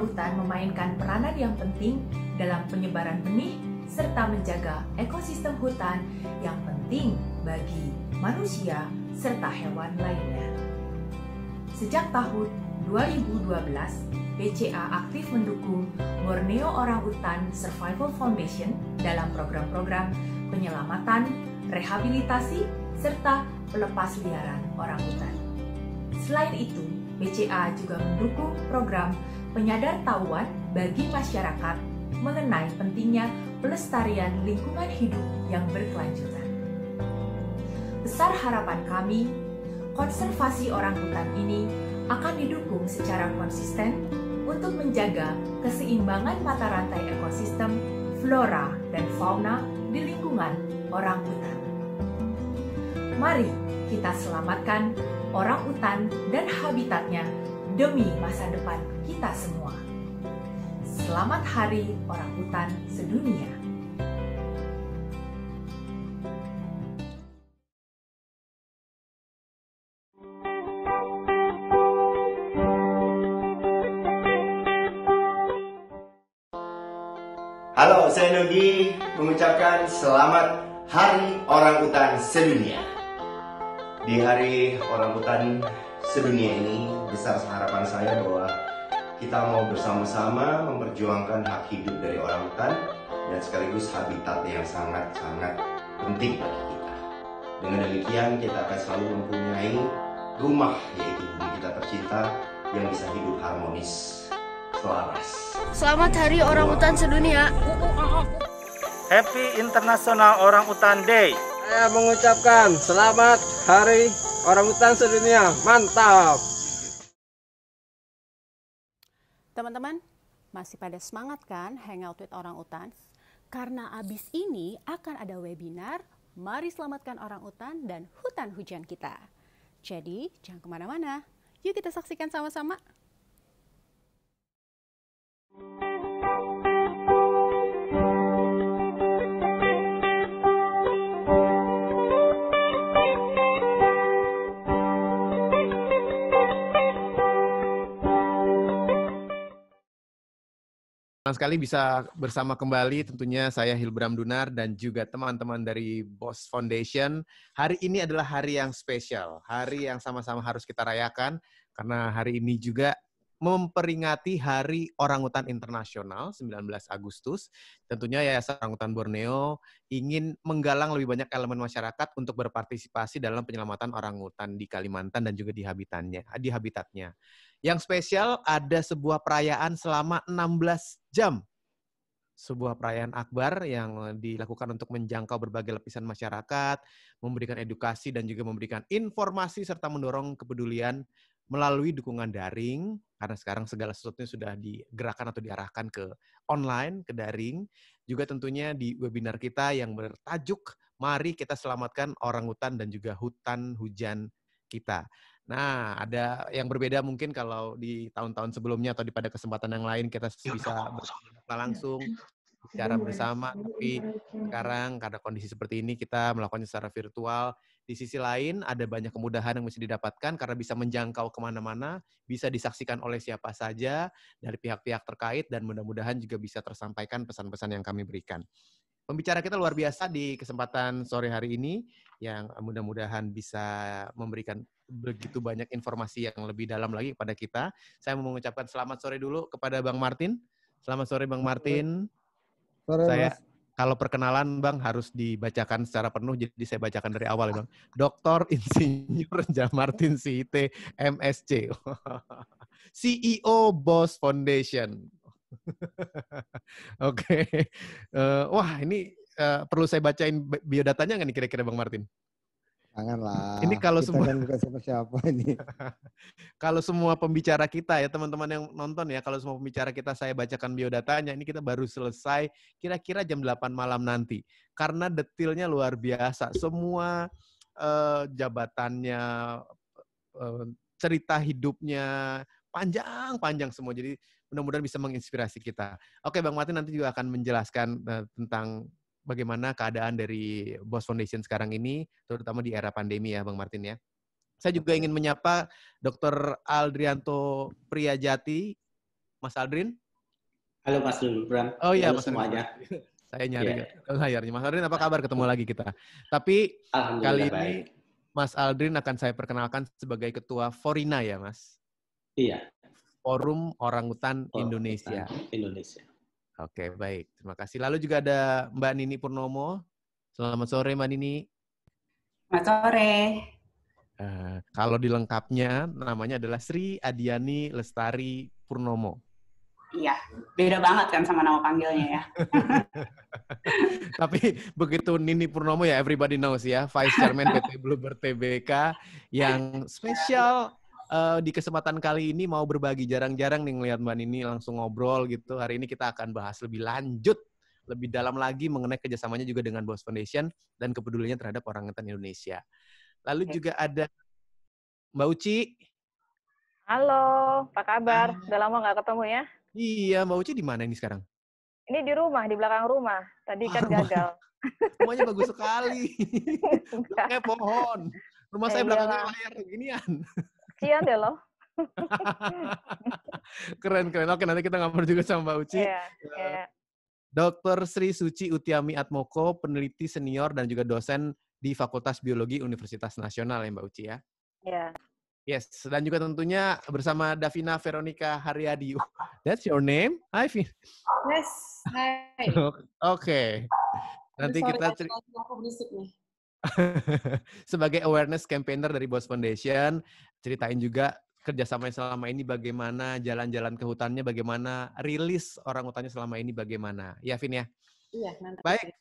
hutan memainkan peranan yang penting dalam penyebaran benih serta menjaga ekosistem hutan yang penting bagi manusia serta hewan lainnya. Sejak tahun 2012, BCA aktif mendukung Borneo Orang Hutan Survival Foundation dalam program-program penyelamatan, rehabilitasi, serta pelepas liaran orang hutan. Selain itu, BCA juga mendukung program tahuan bagi masyarakat mengenai pentingnya pelestarian lingkungan hidup yang berkelanjutan. Besar harapan kami, konservasi orang hutan ini akan didukung secara konsisten untuk menjaga keseimbangan mata rantai ekosistem flora dan fauna di lingkungan orang hutan. Mari kita selamatkan orang hutan dan habitatnya demi masa depan kita semua. Selamat Hari Orang Hutan Sedunia. Halo, saya Nugi mengucapkan selamat Hari Orang Hutan Sedunia. Di Hari Orang Hutan Sedunia ini, besar harapan saya bahwa kita mau bersama-sama memperjuangkan hak hidup dari orang hutan dan sekaligus habitat yang sangat-sangat penting bagi kita. Dengan demikian kita akan selalu mempunyai rumah yaitu bumi kita tercinta yang bisa hidup harmonis selaras. Selamat Hari Orang Hutan Sedunia. Happy International Orang Hutan Day. Saya mengucapkan selamat Hari Orang Hutan Sedunia. Mantap. Teman-teman, masih pada semangat kan hangout with orang utan? Karena abis ini akan ada webinar Mari Selamatkan Orang Utan dan Hutan Hujan Kita. Jadi, jangan kemana-mana. Yuk kita saksikan sama-sama. Thank you Senang sekali bisa bersama kembali tentunya saya Hilbram Dunar dan juga teman-teman dari Boss Foundation. Hari ini adalah hari yang spesial, hari yang sama-sama harus kita rayakan karena hari ini juga memperingati Hari Orangutan Internasional 19 Agustus. Tentunya Yayasan Orangutan Borneo ingin menggalang lebih banyak elemen masyarakat untuk berpartisipasi dalam penyelamatan orangutan di Kalimantan dan juga Di habitatnya. Yang spesial ada sebuah perayaan selama 16 jam. Sebuah perayaan akbar yang dilakukan untuk menjangkau berbagai lapisan masyarakat, memberikan edukasi dan juga memberikan informasi serta mendorong kepedulian melalui dukungan daring karena sekarang segala sesuatunya sudah digerakkan atau diarahkan ke online, ke daring. Juga tentunya di webinar kita yang bertajuk Mari kita selamatkan orang hutan dan juga hutan hujan kita. Nah, ada yang berbeda mungkin kalau di tahun-tahun sebelumnya atau di pada kesempatan yang lain kita iya, bisa berbicara iya. langsung secara iya, bersama, tapi sekarang karena kondisi seperti ini kita melakukannya secara virtual. Di sisi lain ada banyak kemudahan yang bisa didapatkan karena bisa menjangkau kemana-mana, bisa disaksikan oleh siapa saja dari pihak-pihak terkait dan mudah-mudahan juga bisa tersampaikan pesan-pesan yang kami berikan pembicara kita luar biasa di kesempatan sore hari ini yang mudah-mudahan bisa memberikan begitu banyak informasi yang lebih dalam lagi kepada kita. Saya mau mengucapkan selamat sore dulu kepada Bang Martin. Selamat sore Bang Martin. Sore, saya mas. kalau perkenalan Bang harus dibacakan secara penuh jadi saya bacakan dari awal ya Bang. Doktor Insinyur Martin, CIT MSC. CEO Boss Foundation. Oke. okay. Uh, eh, wah, ini uh, perlu saya bacain biodatanya nggak nih kira-kira Bang Martin? Janganlah. Ini kalau kita semua kan bukan siapa-siapa ini. kalau semua pembicara kita ya teman-teman yang nonton ya, kalau semua pembicara kita saya bacakan biodatanya, ini kita baru selesai kira-kira jam 8 malam nanti. Karena detailnya luar biasa. Semua uh, jabatannya uh, cerita hidupnya panjang-panjang semua. Jadi mudah-mudahan bisa menginspirasi kita. Oke, Bang Martin nanti juga akan menjelaskan eh, tentang bagaimana keadaan dari Boss Foundation sekarang ini, terutama di era pandemi ya, Bang Martin ya. Saya juga ingin menyapa Dr. Aldrianto Priyajati. Mas Aldrin. Halo Mas Bram. Oh iya, Mas semuanya. Saya nyari yeah. Iya. layarnya. Mas Aldrin apa kabar? Ketemu iya. lagi kita. Tapi kali ini Mas Aldrin akan saya perkenalkan sebagai ketua Forina ya, Mas. Iya. Forum Orangutan Orang Indonesia. Indonesia. Oke, baik. Terima kasih. Lalu juga ada Mbak Nini Purnomo. Selamat sore, Mbak Nini. Selamat sore. Uh, kalau dilengkapnya, namanya adalah Sri Adiani Lestari Purnomo. Iya, beda banget kan sama nama panggilnya ya. Tapi begitu Nini Purnomo ya everybody knows ya, Vice Chairman PT Bluebird TBK yang spesial uh, di kesempatan kali ini mau berbagi jarang-jarang nih ngelihat Mbak ini langsung ngobrol gitu. Hari ini kita akan bahas lebih lanjut, lebih dalam lagi mengenai kerjasamanya juga dengan Boss Foundation dan kepeduliannya terhadap orang rentan Indonesia. Lalu okay. juga ada Mbak Uci. Halo, apa kabar? Ah. Udah lama nggak ketemu ya? Iya, Mbak Uci di mana ini sekarang? Ini di rumah, di belakang rumah. Tadi ah, kan ah, gagal. Rumahnya bagus sekali. Kayak pohon. Rumah eh, saya ya belakangnya layar beginian. Ucian deh loh. keren keren. Oke nanti kita ngobrol juga sama Mbak Uci. Yeah, iya, yeah. Dr. Sri Suci Utiami Atmoko, peneliti senior dan juga dosen di Fakultas Biologi Universitas Nasional ya Mbak Uci ya. Iya. Yeah. Yes, dan juga tentunya bersama Davina Veronica Haryadi. That's your name? Hi, Vin. Yes, hi. Oke. Okay. Nanti Sorry, kita cerita. Aku berisik nih. sebagai awareness campaigner dari Bos Foundation, ceritain juga kerjasama yang selama ini bagaimana, jalan-jalan ke hutannya bagaimana, rilis orang hutannya selama ini bagaimana. Ya, Vin ya? Iya, mantap. Baik,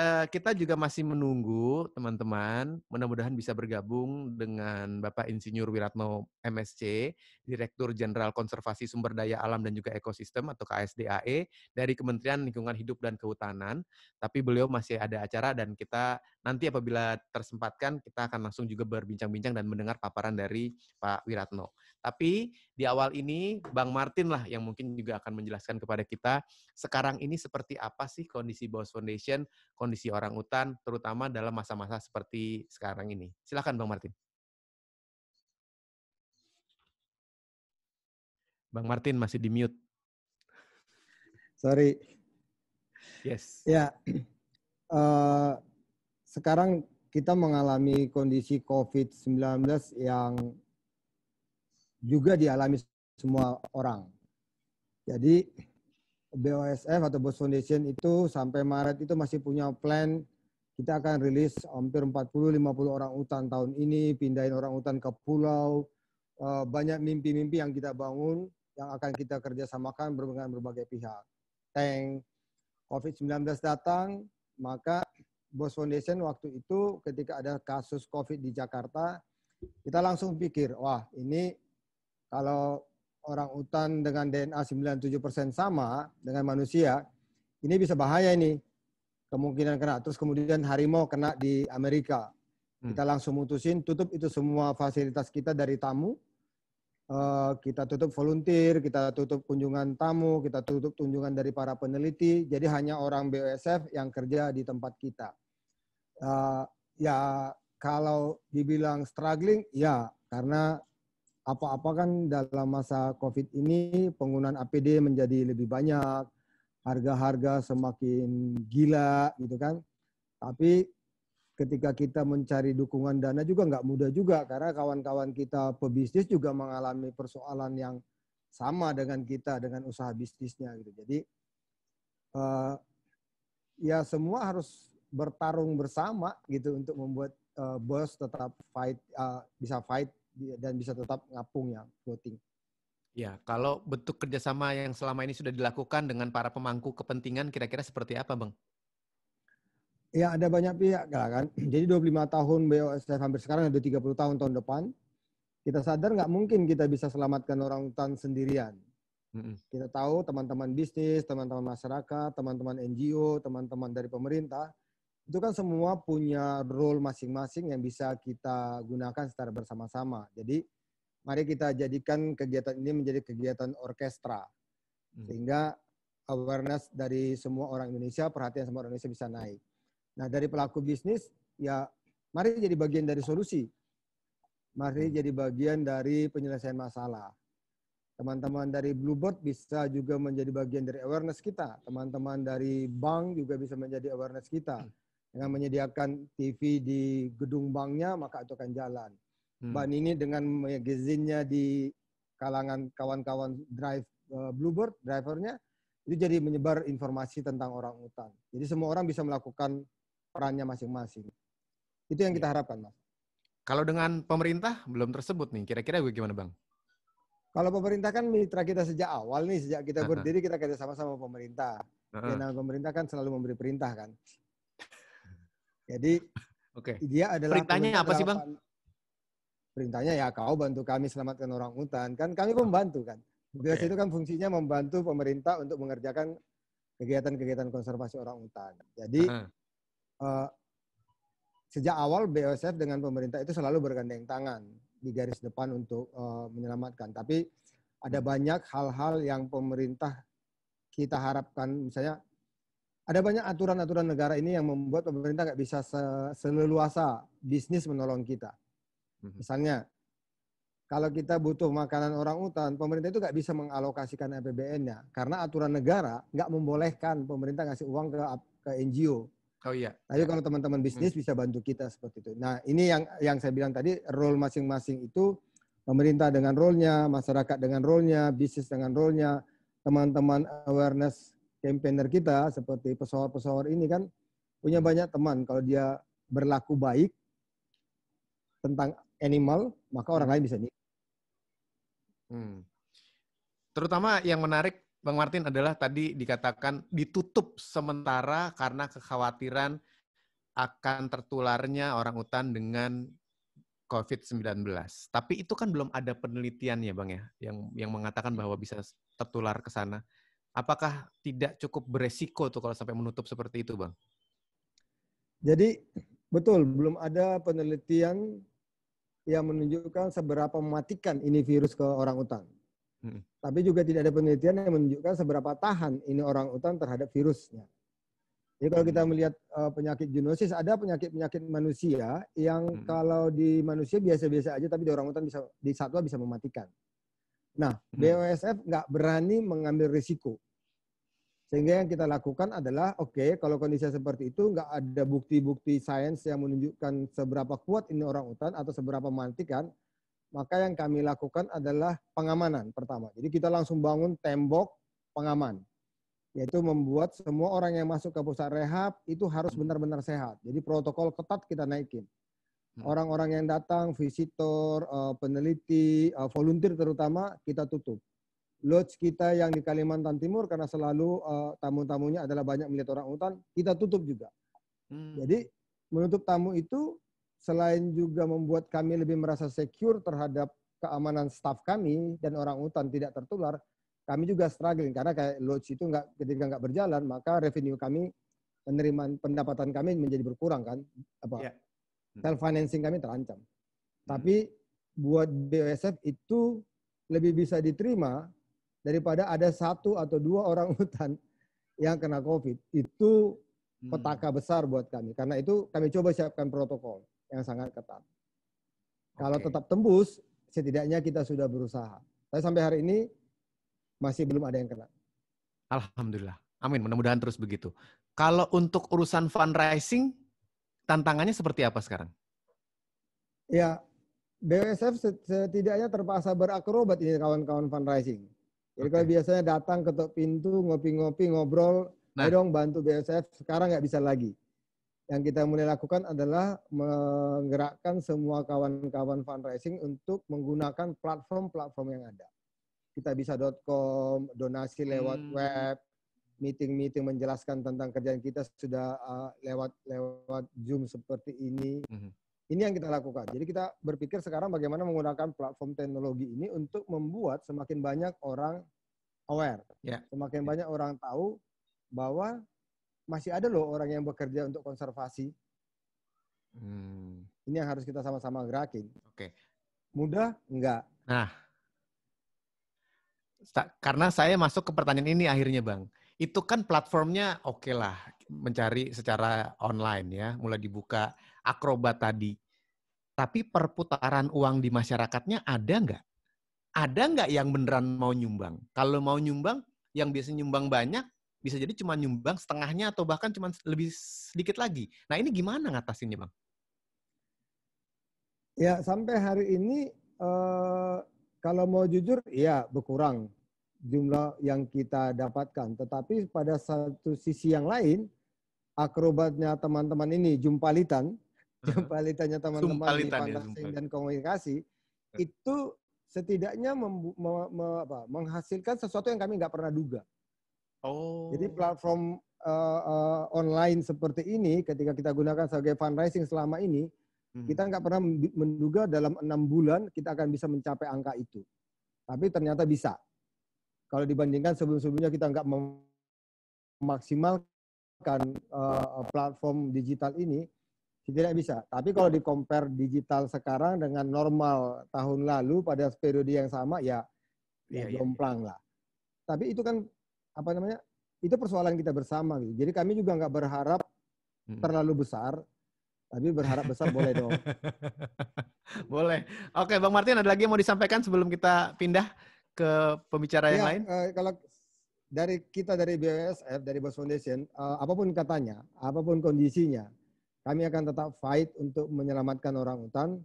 Eh, kita juga masih menunggu teman-teman. Mudah-mudahan bisa bergabung dengan Bapak Insinyur Wiratno MSC, Direktur Jenderal Konservasi Sumber Daya Alam dan juga Ekosistem atau KSDAE dari Kementerian Lingkungan Hidup dan Kehutanan. Tapi beliau masih ada acara dan kita nanti apabila tersempatkan kita akan langsung juga berbincang-bincang dan mendengar paparan dari Pak Wiratno. Tapi di awal ini Bang Martin lah yang mungkin juga akan menjelaskan kepada kita sekarang ini seperti apa sih kondisi Bos Foundation, kondisi orang hutan, terutama dalam masa-masa seperti sekarang ini. Silakan Bang Martin. Bang Martin masih di mute. Sorry. Yes. Ya. Uh, sekarang kita mengalami kondisi COVID-19 yang juga dialami semua orang. Jadi BOSF atau Bos Foundation itu sampai Maret itu masih punya plan kita akan rilis hampir 40-50 orang utan tahun ini, pindahin orang utan ke pulau, eh, banyak mimpi-mimpi yang kita bangun, yang akan kita kerjasamakan dengan berbagai pihak. Tank COVID-19 datang, maka Bos Foundation waktu itu ketika ada kasus COVID di Jakarta, kita langsung pikir, wah ini kalau orang utan dengan DNA 97% sama dengan manusia, ini bisa bahaya ini. Kemungkinan kena. Terus kemudian harimau kena di Amerika. Hmm. Kita langsung mutusin, tutup itu semua fasilitas kita dari tamu. Eh, kita tutup volunteer, kita tutup kunjungan tamu, kita tutup kunjungan dari para peneliti. Jadi hanya orang BOSF yang kerja di tempat kita. Eh, ya kalau dibilang struggling, ya karena apa-apa kan dalam masa COVID ini penggunaan APD menjadi lebih banyak, harga-harga semakin gila gitu kan. Tapi ketika kita mencari dukungan dana juga nggak mudah juga karena kawan-kawan kita pebisnis juga mengalami persoalan yang sama dengan kita dengan usaha bisnisnya gitu. Jadi uh, ya semua harus bertarung bersama gitu untuk membuat uh, bos tetap fight uh, bisa fight dan bisa tetap ngapung ya voting. Ya, kalau bentuk kerjasama yang selama ini sudah dilakukan dengan para pemangku kepentingan kira-kira seperti apa, Bang? Ya, ada banyak pihak kan. Jadi 25 tahun BOSF hampir sekarang ada 30 tahun tahun depan. Kita sadar nggak mungkin kita bisa selamatkan orang hutan sendirian. Kita tahu teman-teman bisnis, teman-teman masyarakat, teman-teman NGO, teman-teman dari pemerintah itu kan semua punya role masing-masing yang bisa kita gunakan secara bersama-sama. Jadi mari kita jadikan kegiatan ini menjadi kegiatan orkestra. Hmm. Sehingga awareness dari semua orang Indonesia, perhatian semua orang Indonesia bisa naik. Nah, dari pelaku bisnis ya mari jadi bagian dari solusi. Mari hmm. jadi bagian dari penyelesaian masalah. Teman-teman dari Bluebird bisa juga menjadi bagian dari awareness kita. Teman-teman dari bank juga bisa menjadi awareness kita. Hmm dengan menyediakan TV di gedung banknya maka itu akan jalan. Hmm. ini ini dengan nya di kalangan kawan-kawan drive uh, Bluebird drivernya itu jadi menyebar informasi tentang orang utan. Jadi semua orang bisa melakukan perannya masing-masing. Itu yang kita iya. harapkan, Mas. Kalau dengan pemerintah belum tersebut nih, kira-kira bagaimana gimana, Bang? Kalau pemerintah kan mitra kita sejak awal nih, sejak kita berdiri kita kerjasama sama pemerintah. Uh-huh. Dan pemerintah kan selalu memberi perintah kan. Jadi Oke. Okay. Dia adalah perintahnya apa sih, Bang? Perintahnya ya kau bantu kami selamatkan orang hutan. Kan kami pembantu kan. Biasa okay. itu kan fungsinya membantu pemerintah untuk mengerjakan kegiatan-kegiatan konservasi orang hutan. Jadi uh -huh. uh, sejak awal BOSF dengan pemerintah itu selalu bergandeng tangan di garis depan untuk uh, menyelamatkan. Tapi ada hmm. banyak hal-hal yang pemerintah kita harapkan misalnya ada banyak aturan-aturan negara ini yang membuat pemerintah nggak bisa seleluasa bisnis menolong kita. Hmm. Misalnya, kalau kita butuh makanan orang utan, pemerintah itu nggak bisa mengalokasikan APBN-nya karena aturan negara nggak membolehkan pemerintah ngasih uang ke ke NGO. Oh iya. Tapi kalau teman-teman bisnis hmm. bisa bantu kita seperti itu. Nah ini yang yang saya bilang tadi role masing-masing itu pemerintah dengan role-nya, masyarakat dengan role-nya, bisnis dengan role-nya, teman-teman awareness campaigner kita seperti pesawat-pesawat ini kan punya hmm. banyak teman. Kalau dia berlaku baik tentang animal, maka orang hmm. lain bisa nih. Hmm. Terutama yang menarik Bang Martin adalah tadi dikatakan ditutup sementara karena kekhawatiran akan tertularnya orang hutan dengan COVID-19. Tapi itu kan belum ada penelitian ya, Bang ya, yang yang mengatakan bahwa bisa tertular ke sana apakah tidak cukup beresiko tuh kalau sampai menutup seperti itu, Bang? Jadi betul, belum ada penelitian yang menunjukkan seberapa mematikan ini virus ke orang utan. Hmm. Tapi juga tidak ada penelitian yang menunjukkan seberapa tahan ini orang utan terhadap virusnya. Jadi kalau kita hmm. melihat uh, penyakit zoonosis, ada penyakit-penyakit manusia yang hmm. kalau di manusia biasa-biasa aja, tapi di orang utan bisa di satwa bisa mematikan. Nah, hmm. BOSF nggak berani mengambil risiko. Sehingga yang kita lakukan adalah, oke, okay, kalau kondisi seperti itu nggak ada bukti-bukti sains yang menunjukkan seberapa kuat ini orang hutan atau seberapa mantikan, maka yang kami lakukan adalah pengamanan pertama. Jadi kita langsung bangun tembok pengaman, yaitu membuat semua orang yang masuk ke pusat rehab itu harus hmm. benar-benar sehat. Jadi protokol ketat kita naikin. Hmm. Orang-orang yang datang, visitor, eh, peneliti, eh, volunteer terutama kita tutup. Lodge kita yang di Kalimantan Timur karena selalu eh, tamu-tamunya adalah banyak melihat orang hutan, kita tutup juga. Hmm. Jadi menutup tamu itu selain juga membuat kami lebih merasa secure terhadap keamanan staff kami dan orang hutan tidak tertular, kami juga struggling karena kayak lodge itu nggak ketika nggak berjalan maka revenue kami penerimaan pendapatan kami menjadi berkurang kan apa yeah self hmm. financing kami terancam. Hmm. Tapi buat BOSF itu lebih bisa diterima daripada ada satu atau dua orang hutan yang kena COVID. Itu hmm. petaka besar buat kami. Karena itu kami coba siapkan protokol yang sangat ketat. Kalau tetap tembus, setidaknya kita sudah berusaha. Tapi sampai hari ini masih belum ada yang kena. Alhamdulillah. Amin. Mudah-mudahan terus begitu. Kalau untuk urusan fundraising, tantangannya seperti apa sekarang? Ya, BWSF setidaknya terpaksa berakrobat ini kawan-kawan fundraising. Jadi okay. kalau biasanya datang ketuk pintu, ngopi-ngopi, ngobrol, nah. dong bantu BWSF, sekarang nggak bisa lagi. Yang kita mulai lakukan adalah menggerakkan semua kawan-kawan fundraising untuk menggunakan platform-platform yang ada. Kita bisa.com donasi lewat hmm. web, meeting-meeting menjelaskan tentang kerjaan kita sudah lewat ah, lewat lewat Zoom seperti ini. Mm-hmm. Ini yang kita lakukan. Jadi kita berpikir sekarang bagaimana menggunakan platform teknologi ini untuk membuat semakin banyak orang aware, yeah. semakin yeah. banyak orang tahu bahwa masih ada loh orang yang bekerja untuk konservasi. Hmm. Ini yang harus kita sama-sama gerakin. Oke. Okay. Mudah enggak? Nah, karena saya masuk ke pertanyaan ini akhirnya, Bang itu kan platformnya oke okay lah mencari secara online ya, mulai dibuka akrobat tadi. Tapi perputaran uang di masyarakatnya ada nggak? Ada nggak yang beneran mau nyumbang? Kalau mau nyumbang, yang biasa nyumbang banyak, bisa jadi cuma nyumbang setengahnya atau bahkan cuma lebih sedikit lagi. Nah ini gimana ngatasinnya Bang? Ya sampai hari ini eh, kalau mau jujur, ya berkurang jumlah yang kita dapatkan. Tetapi pada satu sisi yang lain, akrobatnya teman-teman ini, jumpalitan, jumpalitannya teman-teman di Pandasing ya, dan komunikasi, itu setidaknya mem, me, me, apa, menghasilkan sesuatu yang kami nggak pernah duga. Oh. Jadi platform uh, uh, online seperti ini, ketika kita gunakan sebagai fundraising selama ini, hmm. kita nggak pernah menduga dalam enam bulan kita akan bisa mencapai angka itu. Tapi ternyata bisa. Kalau dibandingkan sebelum-sebelumnya kita nggak memaksimalkan uh, platform digital ini, tidak bisa. Tapi kalau di compare digital sekarang dengan normal tahun lalu pada periode yang sama, ya, ya, ya ya. lah. Tapi itu kan apa namanya? Itu persoalan kita bersama. Gitu. Jadi kami juga nggak berharap terlalu besar, tapi berharap besar boleh dong. boleh. Oke, Bang Martin ada lagi yang mau disampaikan sebelum kita pindah? ke pembicara ya, yang lain? Uh, kalau dari kita dari BWSF dari Bos Foundation, uh, apapun katanya, apapun kondisinya, kami akan tetap fight untuk menyelamatkan orang hutan.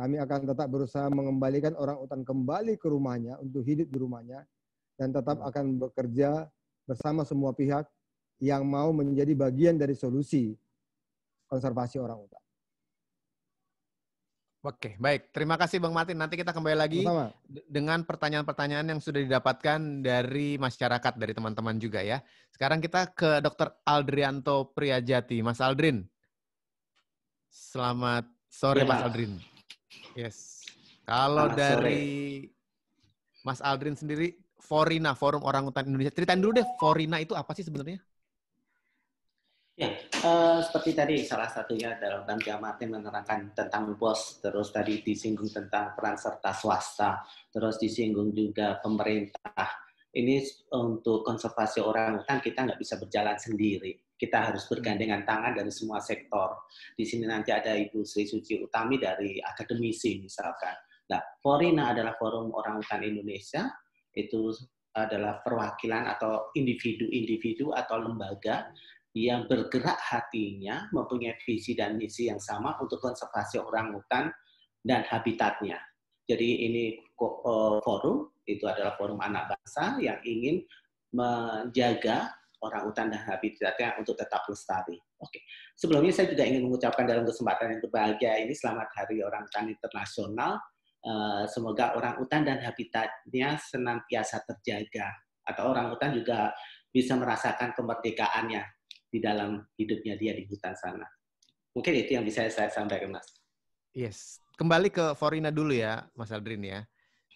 Kami akan tetap berusaha mengembalikan orang hutan kembali ke rumahnya untuk hidup di rumahnya dan tetap hmm. akan bekerja bersama semua pihak yang mau menjadi bagian dari solusi konservasi orang hutan. Oke, baik. Terima kasih Bang Martin. Nanti kita kembali lagi Pertama. dengan pertanyaan-pertanyaan yang sudah didapatkan dari masyarakat, dari teman-teman juga ya. Sekarang kita ke Dr. Aldrianto Priyajati. Mas Aldrin. Selamat sore ya. Mas Aldrin. Yes. Kalau Selamat dari sore. Mas Aldrin sendiri, Forina, Forum Orang Utan Indonesia. Ceritain dulu deh, Forina itu apa sih sebenarnya? Ya, Eh, seperti tadi salah satunya dalam Bang menerangkan tentang bos, terus tadi disinggung tentang peran serta swasta, terus disinggung juga pemerintah. Ini untuk konservasi orang hutan kita nggak bisa berjalan sendiri. Kita harus bergandengan tangan dari semua sektor. Di sini nanti ada Ibu Sri Suci Utami dari akademisi misalkan. Nah, Forina adalah Forum Orang Hutan Indonesia. Itu adalah perwakilan atau individu-individu atau lembaga yang bergerak hatinya mempunyai visi dan misi yang sama untuk konservasi orang hutan dan habitatnya. Jadi ini eh, forum, itu adalah forum anak bangsa yang ingin menjaga orang hutan dan habitatnya untuk tetap lestari. Oke. Sebelumnya saya juga ingin mengucapkan dalam kesempatan yang berbahagia ini selamat Hari Orang Hutan Internasional. Eh, semoga orang hutan dan habitatnya senantiasa terjaga atau orang hutan juga bisa merasakan kemerdekaannya di dalam hidupnya dia di hutan sana. Mungkin itu yang bisa saya sampaikan, Mas. Yes. Kembali ke Forina dulu ya, Mas Aldrin ya.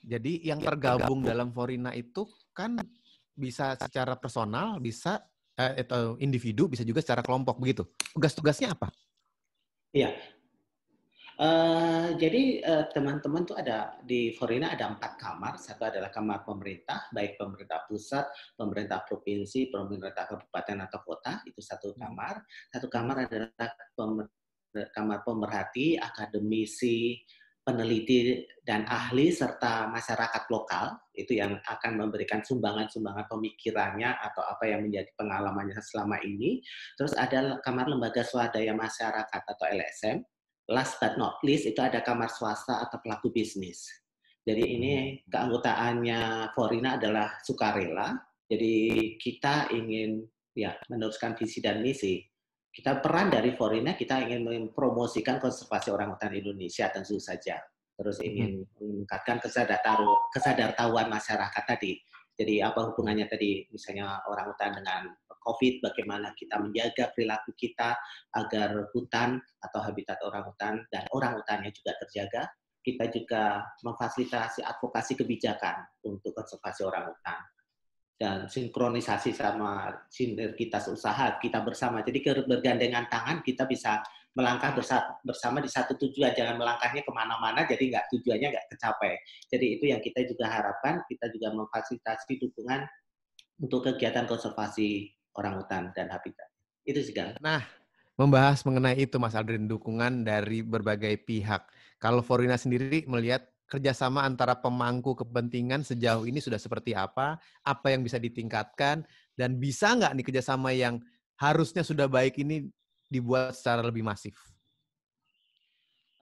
Jadi yang ya, tergabung dalam Forina itu kan bisa secara personal, bisa eh, atau individu, bisa juga secara kelompok begitu. Tugas-tugasnya apa? Iya, Eh, jadi eh, teman-teman uh, tuh ada di Forina ada empat kamar. Satu adalah kamar pemerintah, baik pemerintah pusat, pemerintah provinsi, pemerintah kabupaten atau kota itu satu hmm. kamar. Satu kamar adalah pemer, kamar pemerhati, akademisi, peneliti dan ahli serta masyarakat lokal itu yang akan memberikan sumbangan-sumbangan pemikirannya atau apa yang menjadi pengalamannya selama ini. Terus ada kamar lembaga swadaya masyarakat atau LSM last but not least itu ada kamar swasta atau pelaku bisnis. Jadi ini hmm. keanggotaannya Forina adalah sukarela. Jadi kita ingin ya meneruskan visi dan misi. Kita peran dari Forina kita ingin mempromosikan konservasi orangutan Indonesia tentu saja. Terus ingin hmm. meningkatkan kesadar kesadartahuan masyarakat tadi. Jadi apa hubungannya tadi misalnya orang hutan dengan COVID, bagaimana kita menjaga perilaku kita agar hutan atau habitat orang hutan dan orang hutannya juga terjaga. Kita juga memfasilitasi advokasi kebijakan untuk konservasi orang hutan dan sinkronisasi sama sinergitas usaha kita bersama. Jadi bergandengan tangan kita bisa melangkah bersama di satu tujuan, jangan melangkahnya kemana-mana, jadi nggak tujuannya nggak tercapai. Jadi itu yang kita juga harapkan, kita juga memfasilitasi dukungan untuk kegiatan konservasi orang hutan dan habitat. Itu juga. Nah, membahas mengenai itu Mas Aldrin, dukungan dari berbagai pihak. Kalau Forina sendiri melihat kerjasama antara pemangku kepentingan sejauh ini sudah seperti apa, apa yang bisa ditingkatkan, dan bisa nggak nih kerjasama yang harusnya sudah baik ini dibuat secara lebih masif?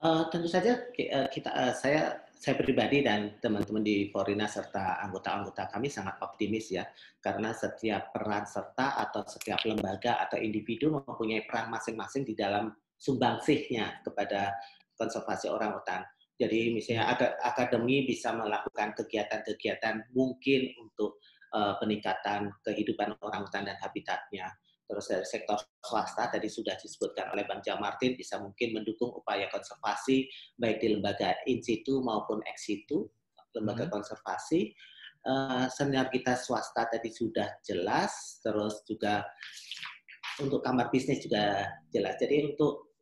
Uh, tentu saja eh, kita uh, saya saya pribadi dan teman-teman di Forina serta anggota-anggota kami sangat optimis ya, karena setiap peran serta atau setiap lembaga atau individu mempunyai peran masing-masing di dalam sumbangsihnya kepada konservasi orang hutan. Jadi misalnya hmm. akademi bisa melakukan kegiatan-kegiatan mungkin untuk uh, peningkatan kehidupan orang hutan dan habitatnya terus dari sektor swasta tadi sudah disebutkan oleh Bang Jam bisa mungkin mendukung upaya konservasi baik di lembaga in situ maupun ex situ lembaga hmm. konservasi uh, kita swasta tadi sudah jelas terus juga untuk kamar bisnis juga jelas jadi untuk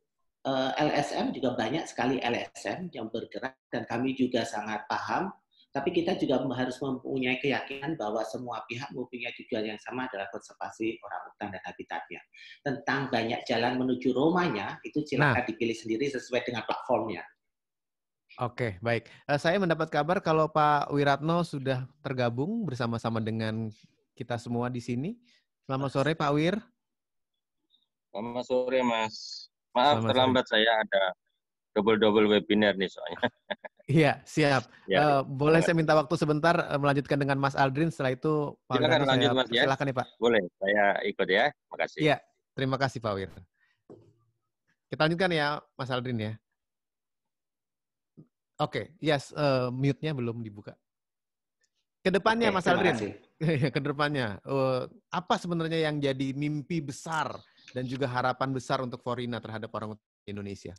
uh, eh, LSM juga banyak sekali LSM yang bergerak dan kami juga sangat paham tapi kita juga harus mempunyai keyakinan bahwa semua pihak mempunyai tujuan yang sama adalah konservasi orang hutan dan habitatnya. Tentang banyak jalan menuju Romanya, itu silakan nah. dipilih sendiri sesuai dengan platformnya. Oke, baik. Eh, saya mendapat kabar kalau Pak Wiratno sudah tergabung bersama-sama dengan kita semua di sini. Selamat sore, Pak Wir. Selamat sore, Mas. Maaf Selamat terlambat sore. saya ada double-double webinar nih soalnya. Iya, siap. Ya. Uh, boleh saya minta waktu sebentar eh, melanjutkan dengan Mas Aldrin setelah itu Pak Silakan lanjut saya, Mas ya. nih Pak. Boleh, saya ikut ya. Terima kasih. Iya, terima kasih Pak Wir. Kita lanjutkan ya Mas Aldrin ya. Oke, okay. yes, uh, mute-nya belum dibuka. Kedepannya Oke, Mas Aldrin. Iya, Kedepannya, apa sebenarnya yang jadi mimpi besar dan juga harapan besar untuk Forina terhadap orang Indonesia?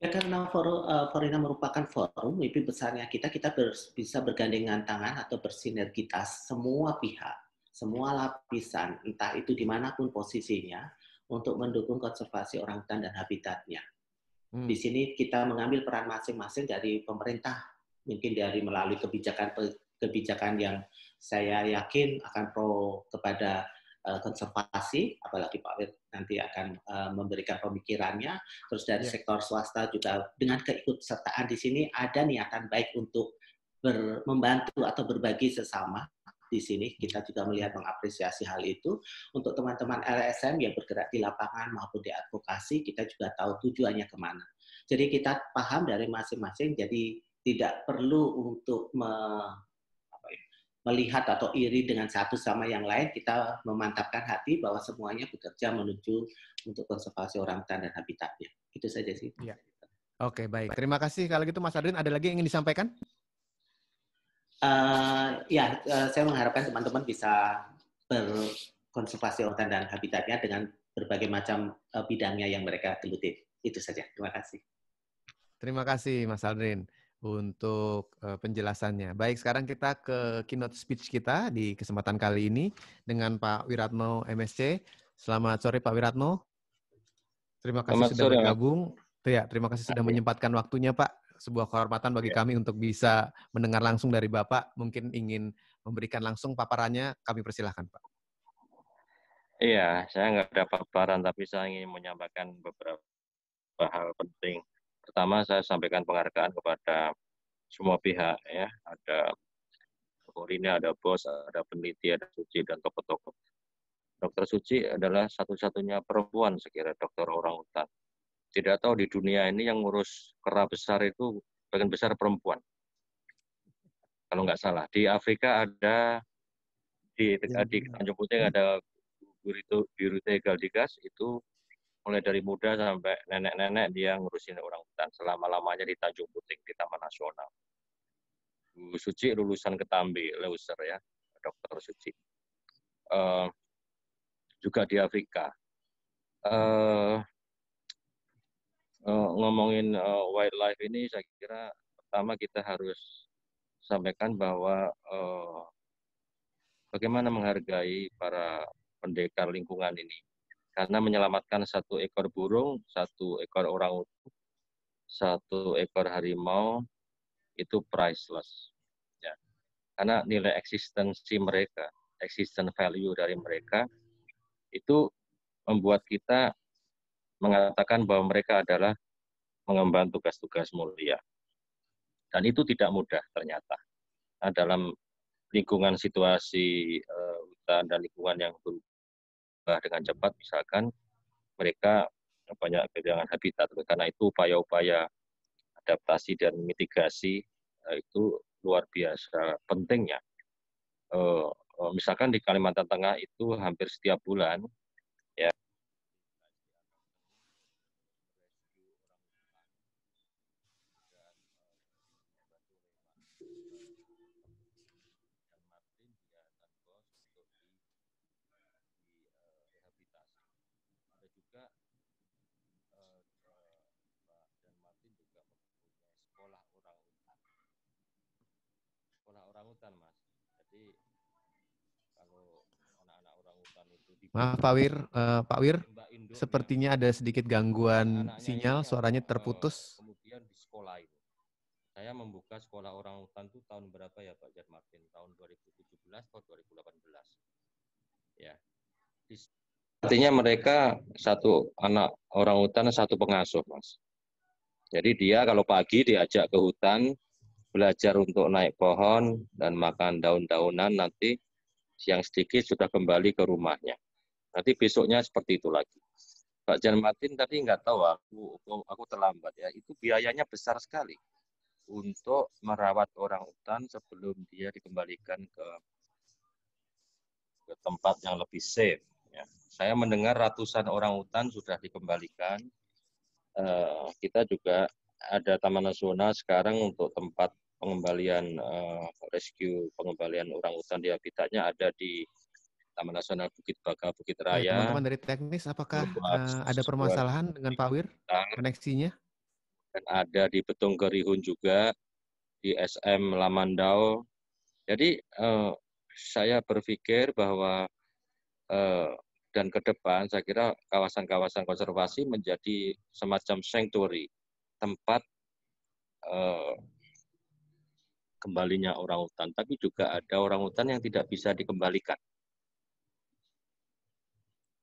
Ya karena forum uh, Forina merupakan forum mimpi besarnya kita, kita ber, bisa bergandengan tangan atau bersinergitas semua pihak, semua lapisan, entah itu dimanapun posisinya, untuk mendukung konservasi orang hutan dan habitatnya. Hmm. Di sini kita mengambil peran masing-masing dari pemerintah, mungkin dari melalui kebijakan kebijakan yang saya yakin akan pro kepada Eh, konservasi, apalagi Pak Wir nanti akan eh, memberikan pemikirannya. Terus dari ya. sektor swasta juga dengan keikutsertaan di sini ada niatan baik untuk ber, membantu atau berbagi sesama di sini kita juga melihat mengapresiasi hal itu untuk teman-teman LSM yang bergerak di lapangan maupun di advokasi kita juga tahu tujuannya kemana jadi kita paham dari masing-masing jadi tidak perlu untuk melihat atau iri dengan satu sama yang lain, kita memantapkan hati bahwa semuanya bekerja menuju untuk konservasi orang hutan dan habitatnya. Itu saja sih. Ya. Oke, okay, baik. Terima kasih. Kalau gitu Mas Adrin ada lagi yang ingin disampaikan? Uh, ya, uh, saya mengharapkan teman-teman bisa berkonservasi hutan dan habitatnya dengan berbagai macam uh, bidangnya yang mereka geluti. Itu saja. Terima kasih. Terima kasih, Mas Aldrin untuk uh, penjelasannya. Baik, sekarang kita ke keynote speech kita di kesempatan kali ini dengan Pak Wiratno MSC. Selamat sore Pak Wiratno. Terima kasih Selamat sudah sore, bergabung. Ya, terima kasih sudah menyempatkan waktunya Pak. Sebuah kehormatan bagi ya. kami untuk bisa mendengar langsung dari Bapak. Mungkin ingin memberikan langsung paparannya, kami persilahkan Pak. Iya, saya nggak ada paparan, tapi saya ingin menyampaikan beberapa hal penting pertama saya sampaikan penghargaan kepada semua pihak ya ada ini ada bos, ada peneliti, ada suci dan tokoh-tokoh. Dokter Suci adalah satu-satunya perempuan sekira dokter orang hutan. Tidak tahu di dunia ini yang ngurus kera besar itu bagian besar perempuan. Kalau nggak salah di Afrika ada di di iya, iya. Tanjung Puting ada Burito Birute Galdigas itu mulai dari muda sampai nenek-nenek dia ngurusin orang hutan selama-lamanya di Tanjung Puting di Taman Nasional. Bu Suci lulusan Ketambi, Leuser ya, Dokter Suci. Uh, juga di Afrika. Uh, uh, ngomongin uh, wildlife ini saya kira pertama kita harus sampaikan bahwa uh, bagaimana menghargai para pendekar lingkungan ini karena menyelamatkan satu ekor burung, satu ekor orang utuh, satu ekor harimau itu priceless. Ya. Karena nilai eksistensi mereka, existence value dari mereka itu membuat kita mengatakan bahwa mereka adalah mengemban tugas-tugas mulia. Dan itu tidak mudah ternyata. Nah, dalam lingkungan situasi uh, hutan dan lingkungan yang Nah, dengan cepat misalkan mereka eh, banyak kehilangan habitat. Karena itu upaya-upaya adaptasi dan mitigasi eh, itu luar biasa pentingnya. Eh, misalkan di Kalimantan Tengah itu hampir setiap bulan ya Maaf Pak Wir, uh, Pak Wir, sepertinya ya. ada sedikit gangguan sinyal, suaranya eh, terputus. Kemudian di sekolah itu, Saya membuka sekolah orang hutan itu tahun berapa ya Pak Jan Martin? Tahun 2017 atau 2018? Ya. Artinya mereka satu anak orang hutan, satu pengasuh, Mas. Jadi dia kalau pagi diajak ke hutan, belajar untuk naik pohon dan makan daun-daunan, nanti siang sedikit sudah kembali ke rumahnya. Nanti besoknya seperti itu lagi. Pak Jan Martin tadi nggak tahu aku, aku aku terlambat ya. Itu biayanya besar sekali untuk merawat orang hutan sebelum dia dikembalikan ke ke tempat yang lebih safe. Ya. Saya mendengar ratusan orang hutan sudah dikembalikan. Uh, kita juga ada Taman Nasional sekarang untuk tempat pengembalian uh, rescue pengembalian orang hutan di habitatnya ada di Taman Nasional Bukit Baka Bukit Raya. Teman-teman dari teknis, apakah uh, ada permasalahan dengan Pak Wir koneksinya? Dan ada di Betung Gerihun juga, di SM Lamandau. Jadi uh, saya berpikir bahwa uh, dan ke depan saya kira kawasan-kawasan konservasi menjadi semacam sanctuary, tempat uh, kembalinya orang hutan, tapi juga ada orang hutan yang tidak bisa dikembalikan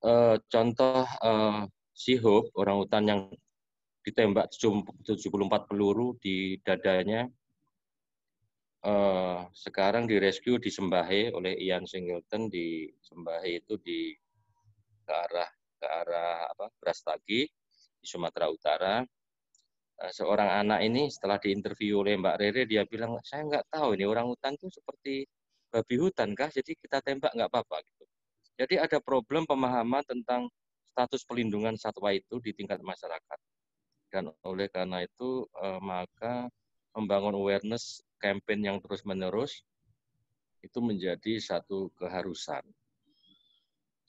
uh, contoh uh, eh, si Hope, orang hutan yang ditembak 74 peluru di dadanya, uh, sekarang direscue di Sembahe oleh Ian Singleton di Sembahe itu di ke arah ke arah apa Brastagi di Sumatera Utara. Uh, seorang anak ini setelah diinterview oleh Mbak Rere dia bilang saya nggak tahu ini orang hutan tuh seperti babi hutan kah jadi kita tembak nggak apa-apa gitu jadi ada problem pemahaman tentang status pelindungan satwa itu di tingkat masyarakat. Dan oleh karena itu eh, maka membangun awareness campaign yang terus-menerus itu menjadi satu keharusan.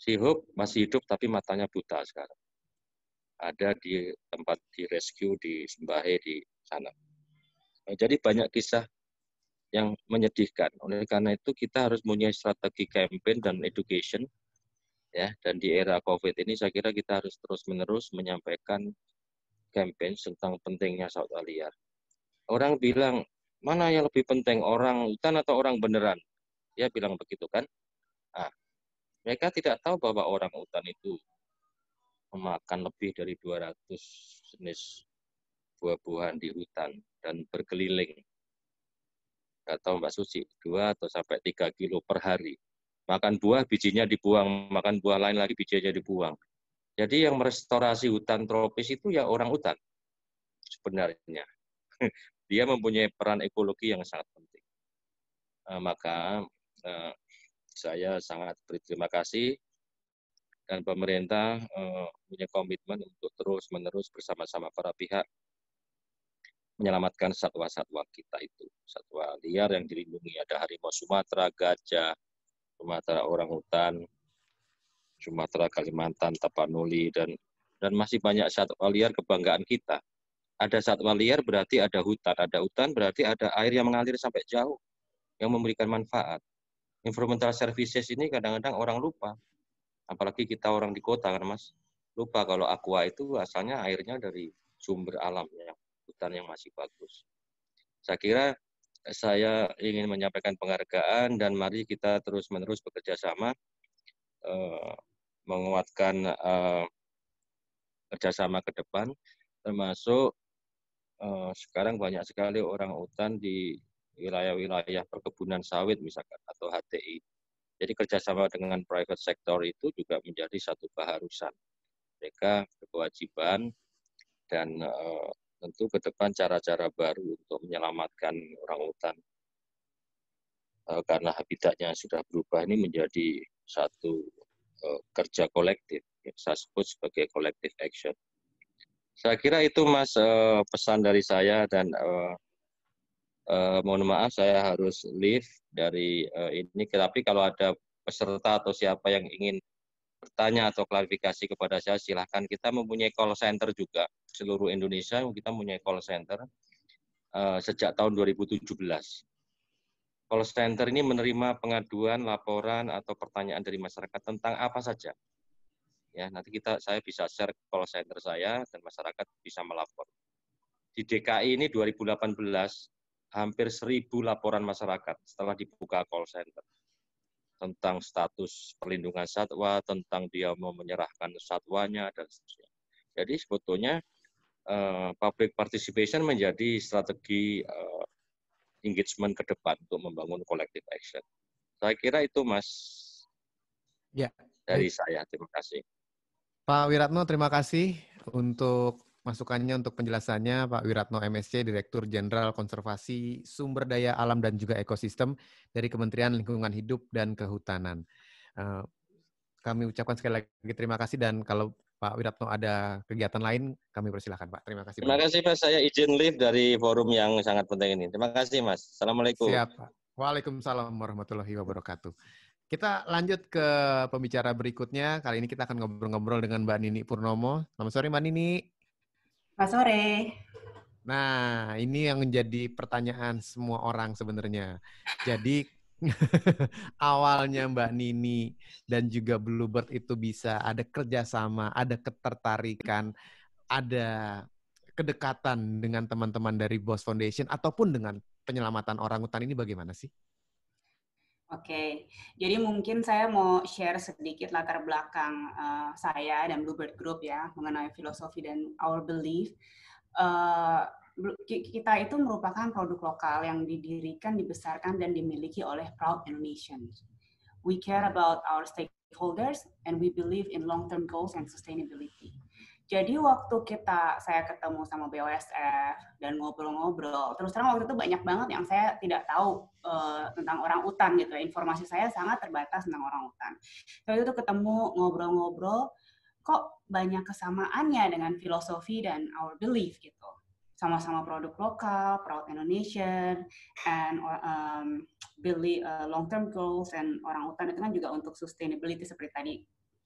Si Hope masih hidup tapi matanya buta sekarang. Ada di tempat di rescue di Sembahe di sana. Nah, jadi banyak kisah yang menyedihkan. Oleh karena itu kita harus punya strategi campaign dan education ya dan di era Covid ini saya kira kita harus terus-menerus menyampaikan campaign tentang pentingnya satwa liar. Orang bilang mana yang lebih penting orang hutan atau orang beneran? Ya bilang begitu kan? Ah, mereka tidak tahu bahwa orang hutan itu memakan lebih dari 200 jenis buah-buahan di hutan dan berkeliling atau Mbak Susi, 2 atau sampai 3 kilo per hari. Makan buah, bijinya dibuang. Makan buah lain lagi, bijinya dibuang. Jadi yang merestorasi hutan tropis itu ya orang hutan sebenarnya. Dia mempunyai peran ekologi yang sangat penting. Eh, maka eh, saya sangat berterima kasih dan pemerintah eh, punya komitmen untuk terus-menerus bersama-sama para pihak menyelamatkan satwa-satwa kita itu. Satwa liar yang dilindungi ada harimau Sumatera, gajah, Sumatera orang-hutan, Sumatera, Kalimantan, Tapanuli dan dan masih banyak satwa liar kebanggaan kita. Ada satwa liar berarti ada hutan, ada hutan berarti ada air yang mengalir sampai jauh yang memberikan manfaat. Environmental services ini kadang-kadang orang lupa. Apalagi kita orang di kota kan Mas. Lupa kalau aqua itu asalnya airnya dari sumber alam yang hutan yang masih bagus. Saya kira eh, saya ingin menyampaikan penghargaan dan mari kita terus-menerus bekerja sama eh, menguatkan eh, kerjasama ke depan, termasuk eh, sekarang banyak sekali orang hutan di wilayah-wilayah perkebunan sawit misalkan atau HTI. Jadi kerjasama dengan private sector itu juga menjadi satu keharusan. Mereka berkewajiban dan tentu ke depan cara-cara baru untuk menyelamatkan orang hutan eh, karena habitatnya sudah berubah ini menjadi satu eh, kerja kolektif yang saya sebut sebagai collective action. Saya kira itu mas eh, pesan dari saya dan mohon maaf saya harus leave dari ini. Tapi kalau ada peserta atau siapa yang ingin bertanya atau klarifikasi kepada saya silahkan kita mempunyai call center juga seluruh Indonesia kita punya call center uh, sejak tahun 2017. Call center ini menerima pengaduan, laporan atau pertanyaan dari masyarakat tentang apa saja. Ya, nanti kita saya bisa share call center saya dan masyarakat bisa melapor. Di DKI ini 2018 hampir 1000 laporan masyarakat setelah dibuka call center tentang status perlindungan satwa, tentang dia mau menyerahkan satwanya dan seterusnya. Jadi sebetulnya Eh, public participation menjadi strategi uh, engagement ke depan untuk membangun collective action. Saya kira itu Mas ya. dari saya. Terima kasih. Pak Wiratno, terima kasih untuk masukannya untuk penjelasannya Pak Wiratno MSC Direktur Jenderal Konservasi Sumber Daya Alam dan juga Ekosistem dari Kementerian Lingkungan Hidup dan Kehutanan. Eh, kami ucapkan sekali lagi terima kasih dan kalau Pak Wiratno ada kegiatan lain, kami persilahkan Pak. Terima kasih. Terima kasih Pak, saya izin leave dari forum yang sangat penting ini. Terima kasih Mas. Assalamualaikum. Siap Pak. Waalaikumsalam warahmatullahi wabarakatuh. Kita lanjut ke pembicara berikutnya. Kali ini kita akan ngobrol-ngobrol dengan Mbak Nini Purnomo. Selamat sore Mbak Nini. Selamat sore. Nah, ini yang menjadi pertanyaan semua orang sebenarnya. Jadi awalnya Mbak Nini dan juga Bluebird itu bisa ada kerjasama, ada ketertarikan, ada kedekatan dengan teman-teman dari Boss Foundation ataupun dengan penyelamatan orang hutan ini bagaimana sih? Oke, okay. jadi mungkin saya mau share sedikit latar belakang uh, saya dan Bluebird Group ya mengenai filosofi dan our belief. Uh, kita itu merupakan produk lokal yang didirikan, dibesarkan, dan dimiliki oleh proud Indonesians. We care about our stakeholders and we believe in long-term goals and sustainability. Jadi waktu kita saya ketemu sama BOSF dan ngobrol-ngobrol, terus terang waktu itu banyak banget yang saya tidak tahu uh, tentang orang utan gitu. Ya. Informasi saya sangat terbatas tentang orang utan. Waktu itu ketemu ngobrol-ngobrol, kok banyak kesamaannya dengan filosofi dan our belief gitu sama-sama produk lokal, proud Indonesia, and um, beli uh, long-term goals and orang utan itu kan juga untuk sustainability seperti tadi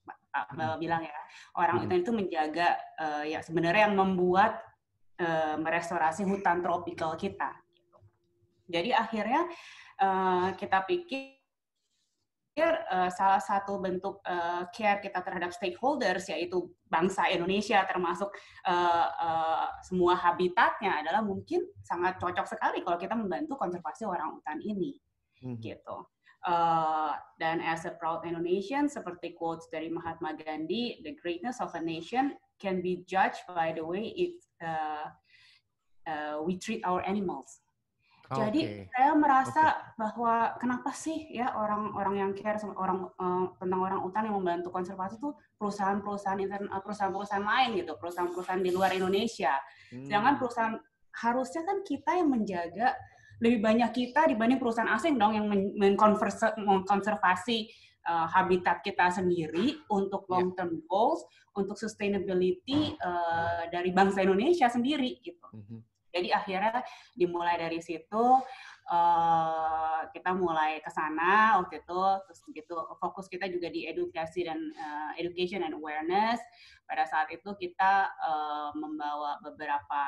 Pak hmm. bilang ya. Orang hmm. utan itu menjaga uh, ya sebenarnya yang membuat uh, merestorasi hutan tropikal kita. Jadi akhirnya uh, kita pikir uh, salah satu bentuk uh, care kita terhadap stakeholders yaitu bangsa Indonesia termasuk uh, uh, semua habitatnya adalah mungkin sangat cocok sekali kalau kita membantu konservasi orang hutan ini hmm. gitu. Uh, dan as a proud Indonesian seperti quotes dari Mahatma Gandhi, the greatness of a nation can be judged by the way it uh, uh, we treat our animals jadi okay. saya merasa okay. bahwa kenapa sih ya orang-orang yang care sama orang uh, tentang orang utan yang membantu konservasi itu perusahaan-perusahaan eh, perusahaan-perusahaan lain gitu, perusahaan-perusahaan di luar Indonesia. Hmm. Jangan perusahaan harusnya kan kita yang menjaga lebih banyak kita dibanding perusahaan asing dong yang mengkonservasi uh, habitat kita sendiri untuk iya. long term goals, untuk sustainability uh, dari bangsa Indonesia sendiri gitu. Mm -hmm. Jadi akhirnya dimulai dari situ uh, kita mulai ke sana waktu itu terus gitu fokus kita juga di edukasi dan uh, education and awareness. Pada saat itu kita uh, membawa beberapa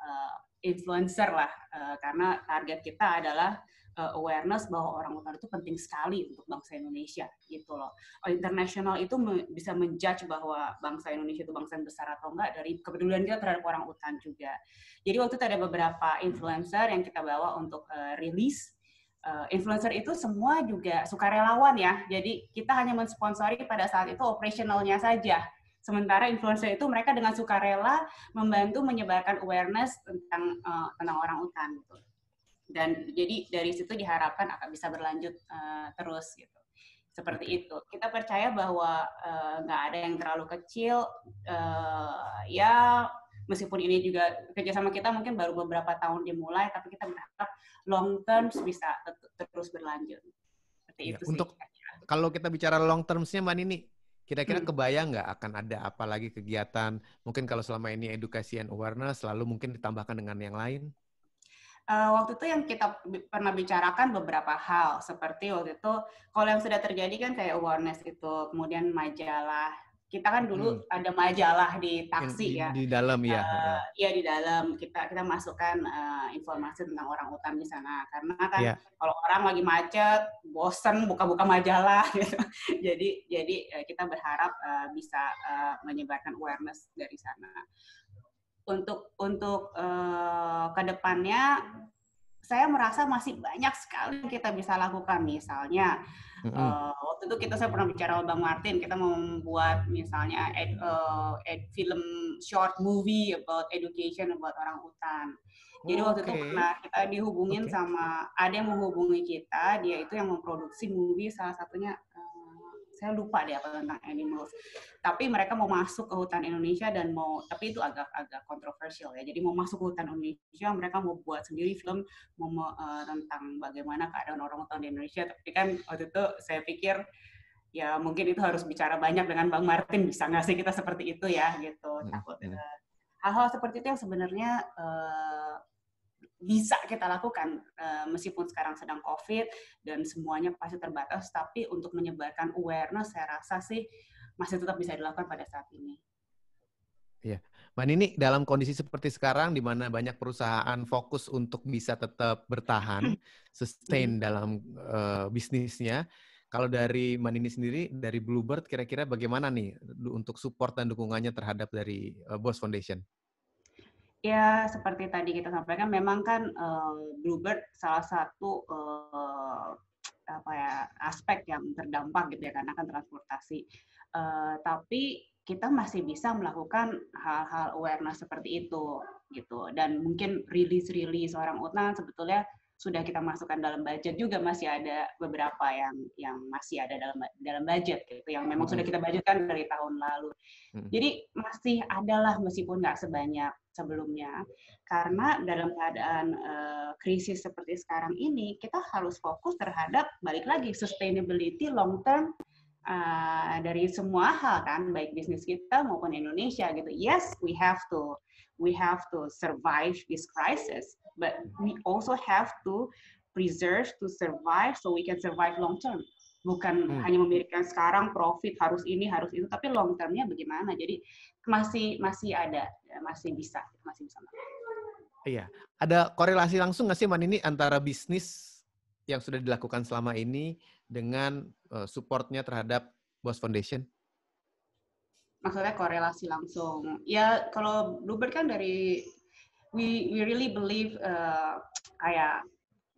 uh, influencer lah uh, karena target kita adalah uh, awareness bahwa orang utan itu penting sekali untuk bangsa Indonesia gitu loh. Eh, internasional itu me bisa menjudge bahwa bangsa Indonesia itu bangsa yang besar atau enggak dari kepedulian kita terhadap orang utan juga. Jadi waktu itu ada beberapa influencer yang kita bawa untuk uh, rilis uh, influencer itu semua juga sukarelawan ya. Jadi kita hanya mensponsori pada saat itu operasionalnya saja. Sementara influencer itu mereka dengan sukarela membantu menyebarkan awareness tentang uh, tentang orang utan gitu dan jadi dari situ diharapkan akan bisa berlanjut uh, terus gitu seperti okay. itu kita percaya bahwa eh, nggak uh, ada yang terlalu kecil uh, ya meskipun ini juga kerjasama kita mungkin baru beberapa tahun dimulai tapi kita berharap long term bisa terus berlanjut seperti ya, itu untuk sih, kalau kita bicara long termsnya mbak Nini Kira-kira hmm. kebayang nggak akan ada apa lagi kegiatan? Mungkin kalau selama ini edukasi and awareness, selalu mungkin ditambahkan dengan yang lain? uh, waktu itu yang kita pernah bicarakan beberapa hal seperti waktu itu kalau yang sudah terjadi kan kayak awareness itu kemudian majalah kita kan dulu hmm. ada majalah di taksi di, ya di dalam ya uh, di dalam kita kita masukkan uh, informasi tentang orang utan di sana karena kan yeah. kalau orang lagi macet bosen buka-buka majalah gitu jadi jadi kita berharap uh, bisa uh, menyebarkan awareness dari sana untuk untuk uh, eh, kedepannya saya merasa masih banyak sekali yang kita bisa lakukan misalnya uh, waktu itu kita saya pernah bicara sama bang Martin kita mau membuat misalnya ed, uh, ed film short movie about education about orang hutan jadi waktu okay. itu pernah kita dihubungin okay. sama ada yang menghubungi kita dia itu yang memproduksi movie salah satunya saya lupa deh apa tentang animals. Tapi mereka mau masuk ke hutan Indonesia dan mau, tapi itu agak-agak kontroversial ya. Jadi mau masuk ke hutan Indonesia, mereka mau buat sendiri film mau, uh, tentang bagaimana keadaan orang hutan di Indonesia. Tapi kan waktu itu saya pikir ya mungkin itu harus bicara banyak dengan Bang Martin bisa nggak sih kita seperti itu ya gitu hmm, takut. Iya. Eh, hal-hal seperti itu yang sebenarnya uh, bisa kita lakukan eh, meskipun sekarang sedang COVID dan semuanya pasti terbatas, tapi untuk menyebarkan awareness saya rasa sih masih tetap bisa dilakukan pada saat ini. Iya, Mbak Nini dalam kondisi seperti sekarang di mana banyak perusahaan fokus untuk bisa tetap bertahan, sustain hmm. dalam uh, bisnisnya. Kalau dari Mbak Nini sendiri, dari Bluebird kira-kira bagaimana nih untuk support dan dukungannya terhadap dari uh, eh, Boss Foundation? Ya, seperti tadi kita sampaikan, memang kan uh, Bluebird salah satu uh, apa ya aspek yang terdampak gitu ya karena kan transportasi. Uh, tapi kita masih bisa melakukan hal-hal awareness seperti itu gitu dan mungkin rilis-rilis orang utan sebetulnya sudah kita masukkan dalam budget juga masih ada beberapa yang yang masih ada dalam dalam budget gitu yang memang sudah hmm. kita budgetkan dari tahun lalu. Hmm. Jadi masih adalah meskipun nggak sebanyak sebelumnya karena dalam keadaan uh, krisis seperti sekarang ini kita harus fokus terhadap balik lagi sustainability long term uh, dari semua hal kan baik bisnis kita maupun Indonesia gitu. Yes, we have to we have to survive this crisis, but we also have to preserve to survive so we can survive long term. Bukan hmm. hanya memberikan sekarang profit harus ini harus itu, tapi long termnya bagaimana? Jadi masih masih ada, ya, masih bisa, masih bisa. Iya, ada korelasi langsung nggak sih man ini antara bisnis yang sudah dilakukan selama ini dengan eh, supportnya terhadap Bos Foundation? maksudnya korelasi langsung. Ya kalau Bluebird kan dari we we really believe uh, kayak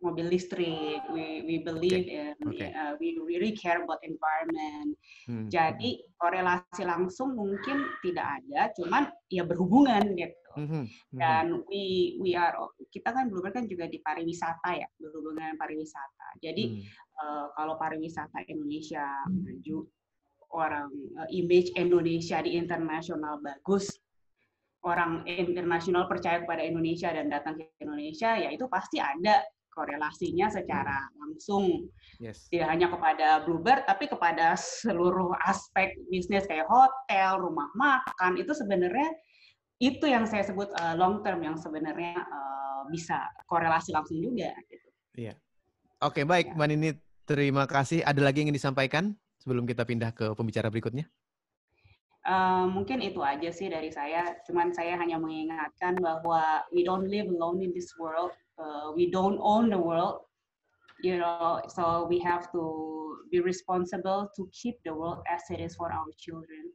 mobil listrik, we we believe okay. in okay. Uh, eh, we really care about environment. Hmm. Jadi hmm. korelasi langsung mungkin tidak ada, cuman ya berhubungan gitu. Hmm, hmm. Hmm. Dan we we are kita kan Bluebird kan juga di pariwisata ya, berhubungan pariwisata. Jadi hmm. uh, kalau pariwisata Indonesia maju orang uh, image Indonesia di internasional bagus, orang internasional percaya kepada Indonesia dan datang ke Indonesia, ya itu pasti ada korelasinya secara langsung. Yes. Tidak hanya kepada Bluebird, tapi kepada seluruh aspek bisnis kayak hotel, rumah makan, itu sebenarnya itu yang saya sebut uh, long term yang sebenarnya uh, bisa korelasi langsung juga. Gitu. Iya. Oke, okay, baik, yeah. Mbak Nini. Terima kasih. Ada lagi yang ingin disampaikan? sebelum kita pindah ke pembicara berikutnya? Uh, mungkin itu aja sih dari saya. Cuman saya hanya mengingatkan bahwa we don't live alone in this world. Uh, we don't own the world. You know, so we have to be responsible to keep the world as it is for our children.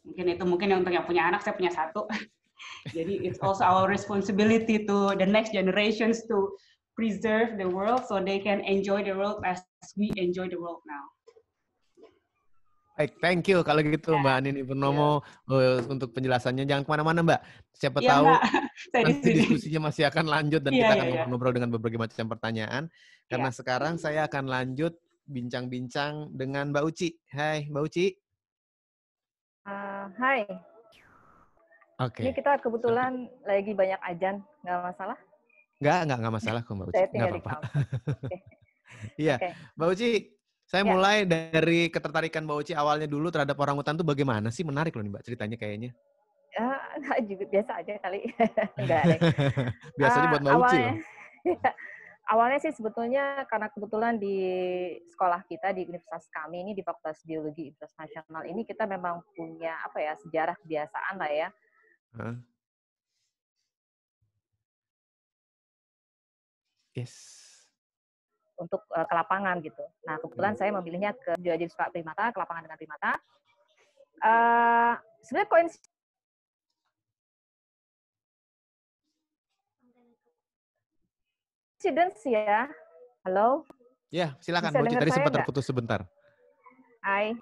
Mungkin itu mungkin untuk yang punya anak, saya punya satu. Jadi it's also our responsibility to the next generations to preserve the world so they can enjoy the world as we enjoy the world now. Baik, eh, thank you kalau gitu ya. Mbak Anini Purnomo ya. Eh, untuk penjelasannya. Jangan kemana-mana Mbak. Siapa ya, tahu Mbak. nanti diskusinya masih akan lanjut dan ya, kita akan ya, ngobrol-ngobrol dengan berbagai macam pertanyaan. Iya. Karena ya. sekarang hmm. saya akan lanjut bincang-bincang dengan Mbak Uci. Hai Mbak Uci. Uh, hai. Oke. Okay. Ini kita kebetulan okay. lagi banyak ajan, nggak masalah? Nggak, nggak, nggak masalah kok Mbak Uci. Saya tinggal apa-apa. di Iya, okay. okay. Mbak Uci, saya ya. mulai dari ketertarikan Mbak Uci awalnya dulu terhadap orangutan itu bagaimana sih? Menarik loh nih Mbak ceritanya kayaknya. Ya juga biasa aja kali. Enggak deh. Biasanya eh, buat Mbak ya? awalnya, Uci loh. awalnya sih sebetulnya karena kebetulan di sekolah kita di universitas kami ini di Fakultas Biologi Internasional ini kita memang punya apa ya sejarah kebiasaan lah ya. Huh? Yes untuk uh, ke lapangan gitu. Nah kebetulan hmm. saya memilihnya ke jadi suka primata, ke lapangan dengan primata. Uh, Sebenarnya koin coincidence ya. Halo? Ya, silakan. Bisa Mochi, tadi sempat terputus sebentar. Hai.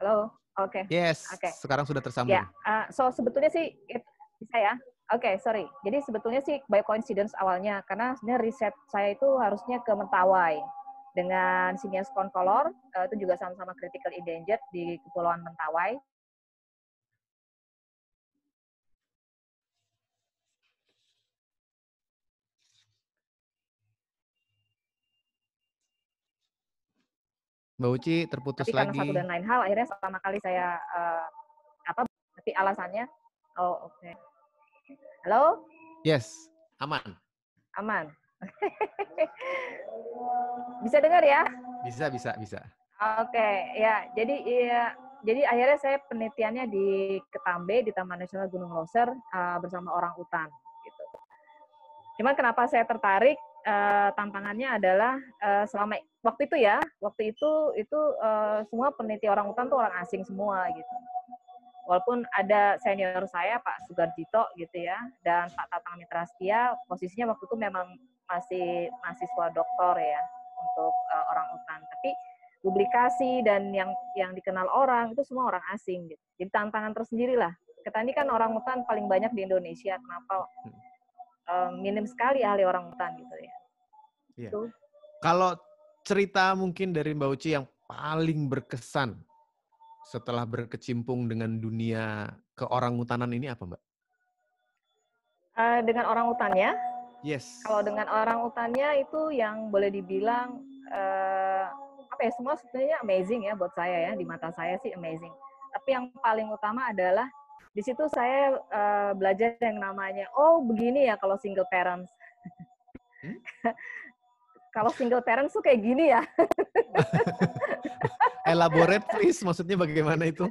Halo. Oke. Okay. Yes. Okay. Sekarang sudah tersambung. Ya. Uh, so sebetulnya sih it, bisa ya. Oke, okay, sorry. Jadi sebetulnya sih by coincidence awalnya, karena sebenarnya riset saya itu harusnya ke Mentawai dengan sinias konkolor, eh, itu juga sama-sama critical endangered di Kepulauan Mentawai. Mbak Uci terputus tapi lagi. Tapi karena satu dan lain hal, akhirnya pertama kali saya uh, apa? Tapi alasannya, oh oke. Okay. Halo? Yes, aman. Aman. bisa dengar ya? Bisa, bisa, bisa. Oke, okay, ya. Jadi ya jadi akhirnya saya penelitiannya di Ketambe di Taman Nasional Gunung Loser uh, bersama orang utan gitu. Cuman kenapa saya tertarik uh, tantangannya adalah uh, selama waktu itu ya, waktu itu itu uh, semua peneliti orang utan tuh orang asing semua gitu walaupun ada senior saya Pak Sugardito gitu ya dan Pak Tatang Mitrastia posisinya waktu itu memang masih mahasiswa doktor ya untuk uh, orang utan tapi publikasi dan yang yang dikenal orang itu semua orang asing gitu. Jadi tantangan tersendiri lah. Kita ini kan orang utan paling banyak di Indonesia. Kenapa uh, minim sekali ahli orang utan gitu ya? Iya. Kalau cerita mungkin dari Mbak Uci yang paling berkesan setelah berkecimpung dengan dunia keorangutanan ini apa, Mbak? Uh, dengan orangutannya? Yes. Kalau dengan orang orangutannya itu yang boleh dibilang uh, apa ya semua sebenarnya amazing ya buat saya ya di mata saya sih amazing. Tapi yang paling utama adalah di situ saya uh, belajar yang namanya oh begini ya kalau single parents. Hmm? kalau single parent tuh kayak gini ya. Elaborate please, maksudnya bagaimana itu?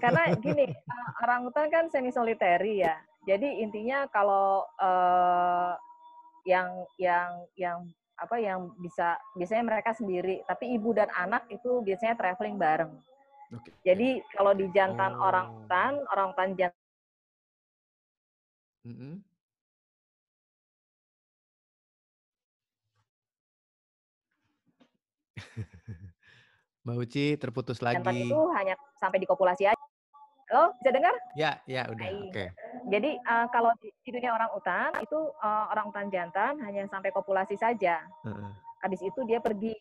Karena gini, eh, orang orangutan kan semi solitary ya. Jadi intinya kalau uh, yang yang yang apa yang bisa biasanya mereka sendiri, tapi ibu dan anak itu biasanya traveling bareng. Okay. Jadi kalau di jantan oh. orangutan, orangutan jantan mm -hmm Mbak Uci terputus lagi. Jantan itu hanya sampai di kopulasi aja. Halo, bisa dengar? Ya, ya udah. Oke. Okay. Jadi uh, kalau di, dunia orang utan itu uh, orang utan jantan hanya sampai kopulasi saja. Uh-uh. Habis itu dia pergi.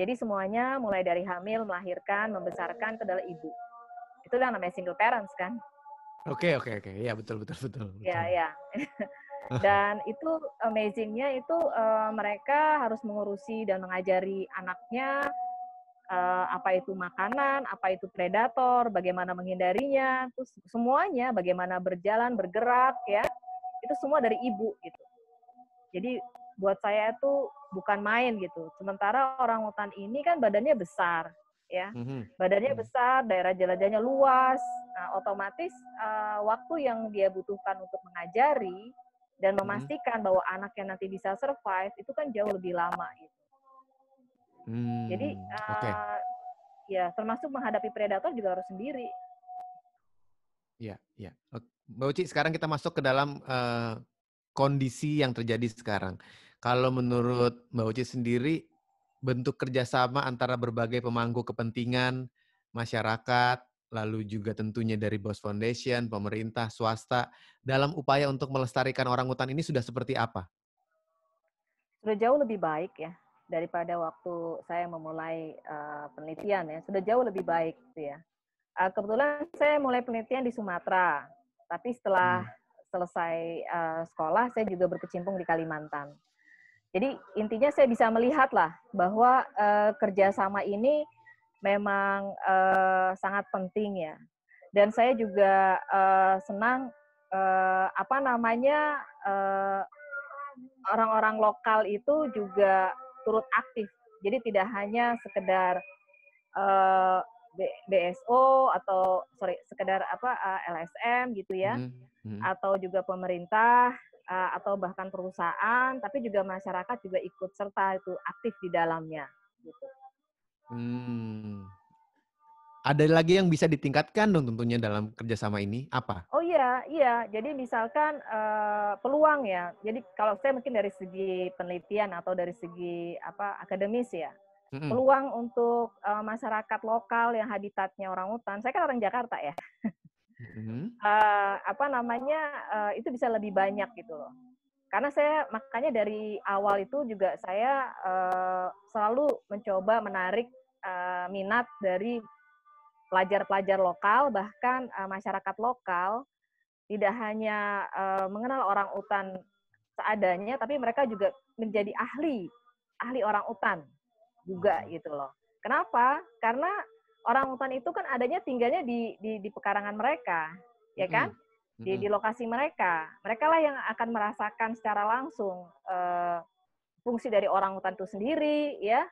Jadi semuanya mulai dari hamil, melahirkan, membesarkan ke dalam ibu. Itu yang namanya single parents kan? Oke, okay, oke, okay, oke. Okay. Ya, betul, betul, betul. Iya, Ya, ya. dan itu amazingnya itu uh, mereka harus mengurusi dan mengajari anaknya Eh, apa itu makanan, apa itu predator, bagaimana menghindarinya, terus semuanya bagaimana berjalan, bergerak ya. Itu semua dari ibu gitu. Jadi buat saya itu bukan main gitu. Sementara orang hutan ini kan badannya besar ya. Mhm. Badannya mhm. besar, daerah jelajahnya luas. Nah, otomatis uh, waktu yang dia butuhkan untuk mengajari dan mhm. memastikan bahwa anaknya nanti bisa survive itu kan jauh lebih lama gitu. Hmm, Jadi uh, eh, ya termasuk menghadapi predator juga harus sendiri. Ya, ya. Mbak Uci, sekarang kita masuk ke dalam uh, kondisi yang terjadi sekarang. Kalau menurut Mbak Uci sendiri, bentuk kerjasama antara berbagai pemangku kepentingan, masyarakat, lalu juga tentunya dari Bos Foundation, pemerintah, swasta, dalam upaya untuk melestarikan orang hutan ini sudah seperti apa? Sudah jauh lebih baik ya daripada waktu saya memulai uh, penelitian ya sudah jauh lebih baik gitu ya uh, kebetulan saya mulai penelitian di Sumatera tapi setelah hmm. selesai uh, sekolah saya juga berkecimpung di Kalimantan jadi intinya saya bisa melihat lah bahwa uh, kerjasama ini memang uh, sangat penting ya dan saya juga uh, senang uh, apa namanya uh, orang -orang lokal itu juga turut aktif. Jadi tidak hanya sekedar uh, eh, BSO atau sorry sekedar apa uh, eh, LSM gitu ya, mm -hmm. atau juga pemerintah uh, atau bahkan perusahaan, tapi juga masyarakat juga ikut serta itu aktif di dalamnya gitu. Hmm ada lagi yang bisa ditingkatkan dong tentunya dalam kerjasama ini apa? Oh iya iya jadi misalkan uh, peluang ya jadi kalau saya mungkin dari segi penelitian atau dari segi apa akademis ya mm-hmm. peluang untuk uh, masyarakat lokal yang habitatnya orang hutan saya kan orang Jakarta ya mm-hmm. uh, apa namanya uh, itu bisa lebih banyak gitu loh karena saya makanya dari awal itu juga saya uh, selalu mencoba menarik minat dari pelajar-pelajar lokal bahkan uh, masyarakat lokal tidak hanya uh, mengenal orang utan seadanya tapi mereka juga menjadi ahli ahli orang utan juga hmm. gitu loh. Kenapa? Karena orang utan itu kan adanya tinggalnya di di, di pekarangan mereka, ya hmm, kan? Mm -hmm. Di di lokasi mereka. mereka lah yang akan merasakan secara langsung uh, fungsi dari orang utan itu sendiri, ya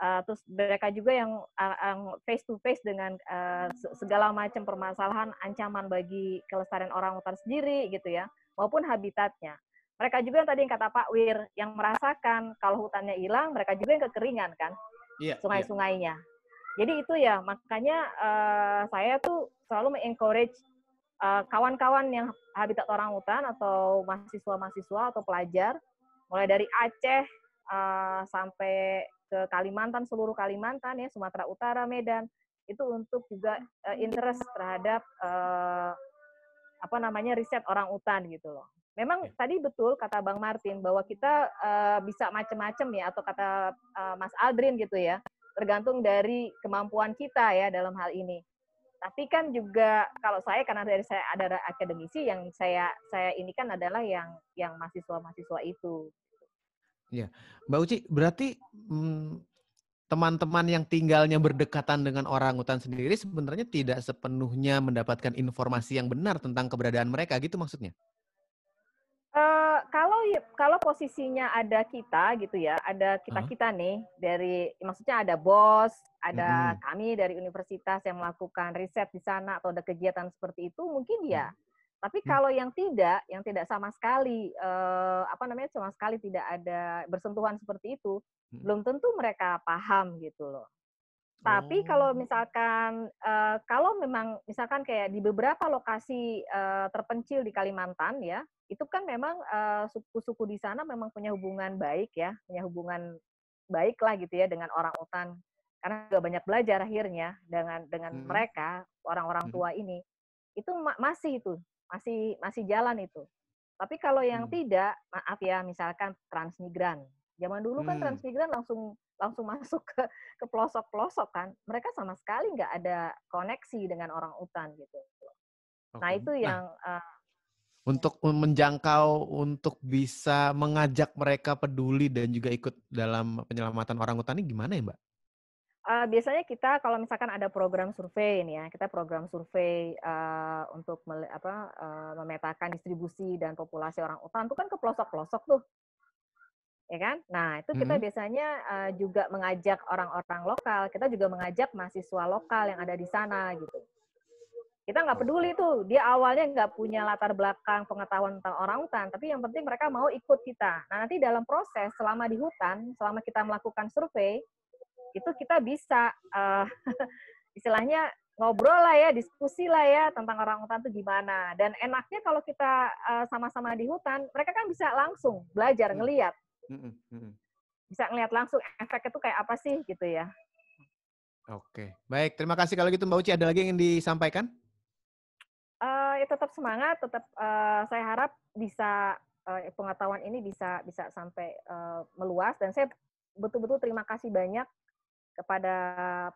uh, terus mereka juga yang uh, face to face dengan uh, segala macam permasalahan ancaman bagi kelestarian orang hutan sendiri gitu ya maupun habitatnya mereka juga yang tadi yang kata Pak Wir yang merasakan kalau hutannya hilang mereka juga yang kekeringan kan yeah, iya. sungai-sungainya yeah. jadi itu ya makanya uh, saya tuh selalu mengencourage uh, kawan-kawan yang habitat orang hutan atau mahasiswa-mahasiswa atau pelajar mulai dari Aceh uh, sampai ke Kalimantan seluruh Kalimantan ya Sumatera Utara Medan itu untuk juga uh, interest terhadap uh, apa namanya riset orang utan gitu loh. Memang ya. tadi betul kata Bang Martin bahwa kita uh, bisa macam-macam ya atau kata uh, Mas Aldrin gitu ya, tergantung dari kemampuan kita ya dalam hal ini. Tapi kan juga kalau saya karena dari saya ada akademisi yang saya saya ini kan adalah yang yang mahasiswa-mahasiswa itu Ya, Mbak Uci, berarti teman mmm, teman-teman yang tinggalnya berdekatan dengan orang hutan sendiri sebenarnya tidak sepenuhnya mendapatkan informasi yang benar tentang keberadaan mereka gitu maksudnya? Uh, kalau ya, kalau posisinya ada kita gitu ya, ada kita kita huh? nih dari maksudnya ada bos, ada -huh. kami dari universitas yang melakukan riset di sana atau ada kegiatan seperti itu mungkin ya. Mm. Tapi hmm. kalau yang tidak, yang tidak sama sekali eh, apa namanya sama sekali tidak ada bersentuhan seperti itu, hmm. belum tentu mereka paham gitu loh. Tapi oh. kalau misalkan eh, kalau memang misalkan kayak di beberapa lokasi eh, terpencil di Kalimantan ya, itu kan memang eh, suku-suku di sana memang punya hubungan baik ya, punya hubungan baik lah gitu ya dengan orang utan karena juga banyak belajar akhirnya dengan dengan hmm. mereka orang-orang hmm. tua hmm. ini itu masih itu masih masih jalan itu. Tapi kalau yang hmm. tidak, maaf ya, misalkan transmigran. Zaman dulu kan hmm. transmigran langsung langsung masuk ke ke pelosok-pelosok kan. Mereka sama sekali nggak ada koneksi dengan orang utan gitu. Okay. Nah, itu nah yang nah, uh, untuk ya. menjangkau untuk bisa mengajak mereka peduli dan juga ikut dalam penyelamatan orang utan ini gimana ya, Mbak? Uh, biasanya kita kalau misalkan ada program survei ini ya, kita program survei uh, untuk mele, apa, uh, memetakan distribusi dan populasi orang utan itu kan ke pelosok-pelosok tuh, ya kan? Nah itu kita hmm. biasanya uh, juga mengajak orang-orang lokal, kita juga mengajak mahasiswa lokal yang ada di sana gitu. Kita nggak peduli tuh, dia awalnya nggak punya latar belakang pengetahuan tentang orang utan, tapi yang penting mereka mau ikut kita. Nah nanti dalam proses selama di hutan, selama kita melakukan survei, itu kita bisa uh, istilahnya ngobrol lah ya, diskusi lah ya tentang orang hutan itu gimana. Dan enaknya kalau kita eh, sama-sama uh, di hutan, mereka kan bisa langsung belajar hmm. ngeliat, hmm, hmm, bisa ngeliat langsung efeknya itu kayak apa sih gitu ya. Oke, baik. Terima kasih kalau gitu Mbak Uci. Ada lagi yang ingin disampaikan? Uh, ya tetap semangat, tetap uh, saya harap bisa uh, pengetahuan ini bisa bisa sampai uh, meluas dan saya betul-betul terima kasih banyak kepada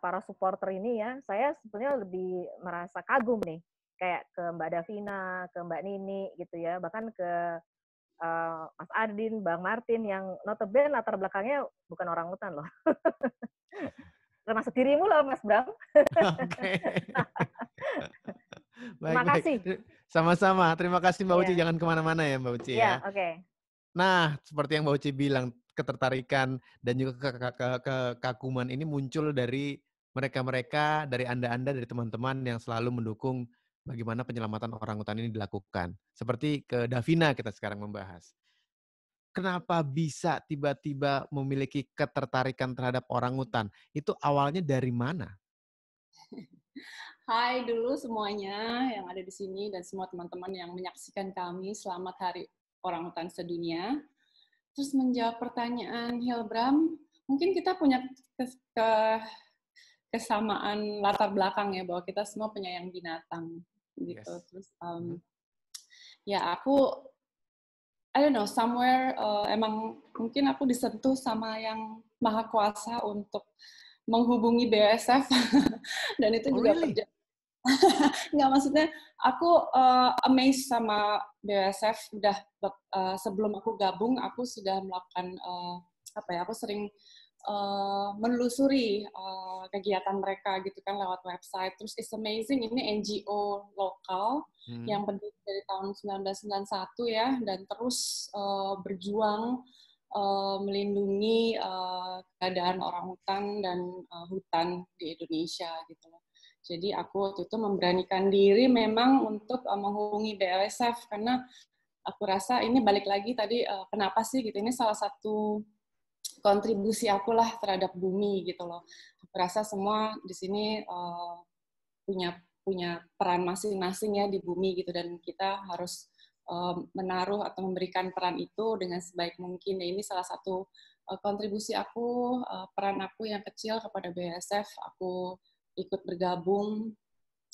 para supporter ini ya, saya sebenarnya lebih merasa kagum nih, kayak ke Mbak Davina, ke Mbak Nini gitu ya, bahkan ke uh, Mas Adin, Bang Martin yang notabene latar belakangnya bukan orang hutan loh. Termasuk dirimu loh Mas Bram. Okay. terima kasih. Sama-sama. Terima kasih Mbak yeah. Uci. Iya. Jangan kemana-mana ya Mbak Uci yeah, ya. Iya, oke. Okay. Nah, seperti yang Mbak Uci bilang, ketertarikan dan juga kekakuman ini muncul dari mereka-mereka, dari Anda-Anda, dari teman-teman yang selalu mendukung bagaimana penyelamatan orang hutan ini dilakukan. Seperti ke Davina kita sekarang membahas. Kenapa bisa tiba-tiba memiliki ketertarikan terhadap orang hutan? Itu awalnya dari mana? Hai dulu semuanya yang ada di sini dan semua teman-teman yang menyaksikan kami. Selamat Hari Orang Hutan Sedunia. Terus menjawab pertanyaan Hilbram, mungkin kita punya kes ke kesamaan latar belakang ya bahwa kita semua penyayang binatang gitu. Yes. Terus um, ya aku I don't know somewhere uh, emang mungkin aku disentuh sama yang maha kuasa untuk menghubungi BSF dan itu oh, juga really? nggak maksudnya aku uh, amazed sama BWSF udah uh, sebelum aku gabung aku sudah melakukan uh, apa ya aku sering uh, menelusuri uh, kegiatan mereka gitu kan lewat website terus it's amazing ini NGO lokal hmm. yang berdiri dari tahun 1991 ya dan terus uh, berjuang uh, melindungi uh, keadaan orang hutan dan uh, hutan di Indonesia gitu loh jadi aku waktu itu memberanikan diri memang untuk eh, menghubungi BLSF karena aku rasa ini balik lagi tadi eh, kenapa sih gitu ini salah satu kontribusi aku lah terhadap bumi gitu loh. Aku rasa semua di sini eh, punya punya peran masing-masing ya di bumi gitu dan kita harus menaruh atau memberikan peran itu dengan sebaik mungkin. Ya, ini salah satu kontribusi aku, peran aku yang kecil kepada BSF. Aku ikut bergabung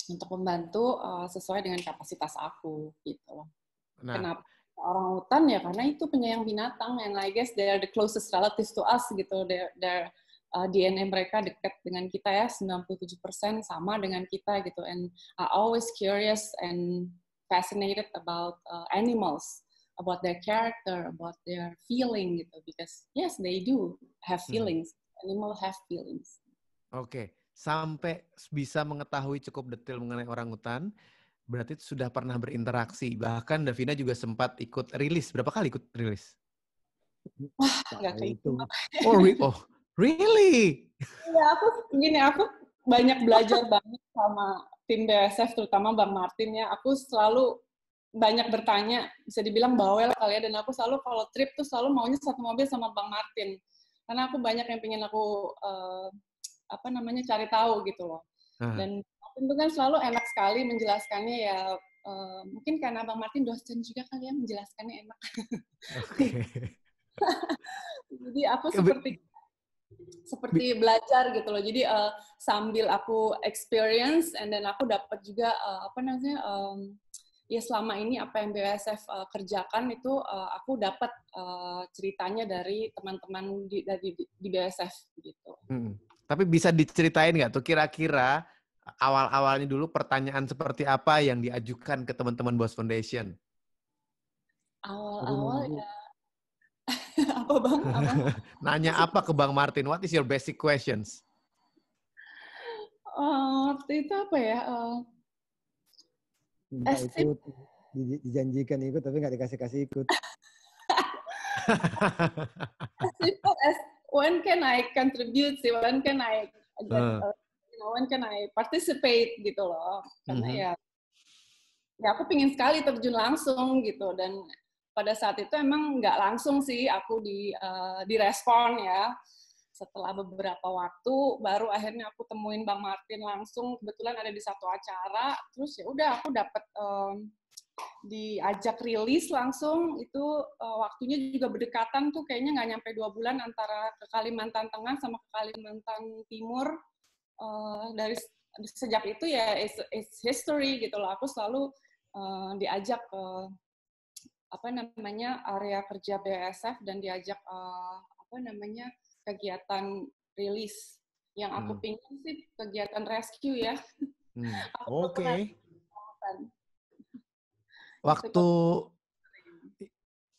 untuk membantu uh, sesuai dengan kapasitas aku gitu. Nah. Kenapa orang hutan ya karena itu penyayang binatang and I guess they are the closest relatives to us gitu. their, their uh, eh, DNA mereka dekat dengan kita ya 97% sama dengan kita gitu and I always curious and fascinated about uh, animals about their character about their feeling gitu because yes they do have hmm. feelings hmm. animal have feelings oke okay sampai bisa mengetahui cukup detail mengenai orang hutan, berarti sudah pernah berinteraksi. Bahkan Davina juga sempat ikut rilis. Berapa kali ikut rilis? Gitu. oh, nggak kayak Oh, re oh, really? Iya, aku gini, aku banyak belajar banget sama tim BSF, terutama Bang Martin ya. Aku selalu banyak bertanya, bisa dibilang bawel kali ya, dan aku selalu kalau trip tuh selalu maunya satu mobil sama Bang Martin. Karena aku banyak yang pengen aku uh, apa namanya cari tahu gitu loh. Uh. Dan Martin kan selalu enak sekali menjelaskannya ya uh, mungkin karena Bang Martin dosen juga kali ya menjelaskannya enak. Okay. Jadi aku seperti seperti belajar gitu loh. Jadi uh, sambil aku experience and then aku dapat juga uh, apa namanya um, ya selama ini apa yang BWSF uh, kerjakan itu uh, aku dapat uh, ceritanya dari teman-teman di, dari di BWSF gitu. Hmm. Tapi bisa diceritain nggak tuh kira-kira awal-awalnya dulu pertanyaan seperti apa yang diajukan ke teman-teman Bos Foundation? Awal-awal ya. apa Bang? Apa? Nanya apa ke Bang Martin? What is your basic questions? Uh, itu apa ya? Uh, ikut, dijanjikan ikut tapi nggak dikasih kasih ikut. as simple as when can I contribute sih, when can I, get, ah. uh you know, when can I participate gitu loh, karena mm -hmm. ya ya aku pingin sekali terjun langsung gitu dan pada saat itu emang nggak langsung sih aku di uh, direspon ya setelah beberapa waktu baru akhirnya aku temuin bang Martin langsung kebetulan ada di satu acara terus ya udah aku dapat um, diajak rilis langsung itu uh, waktunya juga berdekatan tuh kayaknya nggak nyampe dua bulan antara ke Kalimantan Tengah sama ke Kalimantan Timur uh, dari sejak itu ya it's, it's history gitu loh aku selalu uh, diajak ke apa namanya area kerja BSF dan diajak uh, apa namanya kegiatan rilis yang aku hmm. pingin sih kegiatan rescue ya hmm. oke okay waktu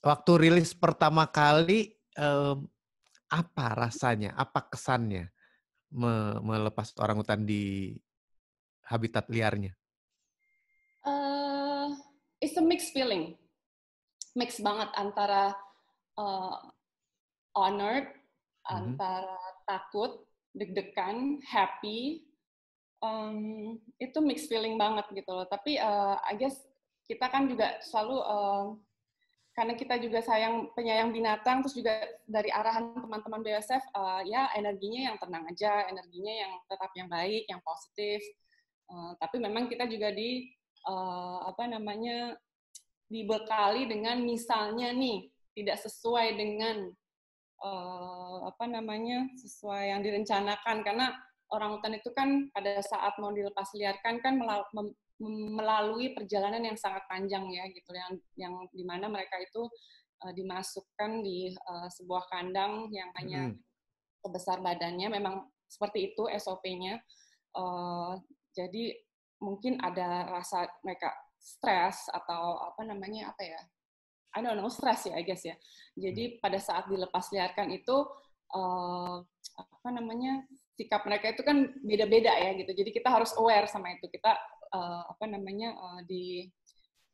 waktu rilis pertama kali um, apa rasanya apa kesannya me melepas orang hutan di habitat liarnya uh, it's a mixed feeling mix banget antara uh, eh, honored mm-hmm. antara takut deg-degan happy um, itu mixed feeling banget gitu loh tapi uh, I guess kita kan juga selalu uh, karena kita juga sayang penyayang binatang terus juga dari arahan teman-teman BSF uh, eh, ya energinya yang tenang aja energinya yang tetap yang baik yang positif uh, tapi memang kita juga di uh, apa namanya dibekali dengan misalnya nih tidak sesuai dengan uh, apa namanya sesuai yang direncanakan karena orang hutan itu kan pada saat mau dilepas liarkan kan melalui perjalanan yang sangat panjang ya gitu yang yang dimana mereka itu uh, dimasukkan di uh, sebuah kandang yang hanya hmm. sebesar badannya memang seperti itu SOP-nya uh, eh, jadi mungkin ada rasa mereka stres atau apa namanya apa ya I don't know stres ya I guess ya jadi hmm. pada saat dilepas liarkan itu uh, apa namanya sikap mereka itu kan beda-beda ya gitu jadi kita harus aware sama itu kita uh, apa namanya uh, di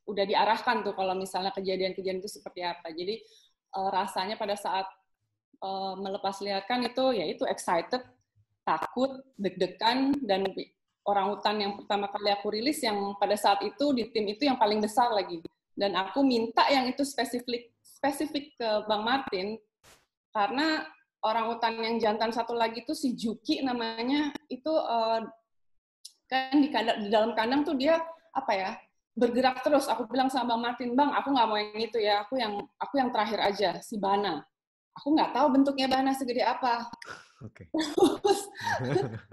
udah diarahkan tuh kalau misalnya kejadian-kejadian itu seperti apa. Jadi uh, rasanya pada saat uh, melepas liarkan itu ya itu excited, takut, deg-degan dan orang hutan yang pertama kali aku rilis yang pada saat itu di tim itu yang paling besar lagi. Dan aku minta yang itu spesifik spesifik ke Bang Martin karena orang hutan yang jantan satu lagi itu si Juki namanya itu uh, kan di kandang di dalam kandang tuh dia apa ya bergerak terus aku bilang sama bang Martin bang aku nggak mau yang itu ya aku yang aku yang terakhir aja si bana aku nggak tahu bentuknya bana segede apa okay. terus,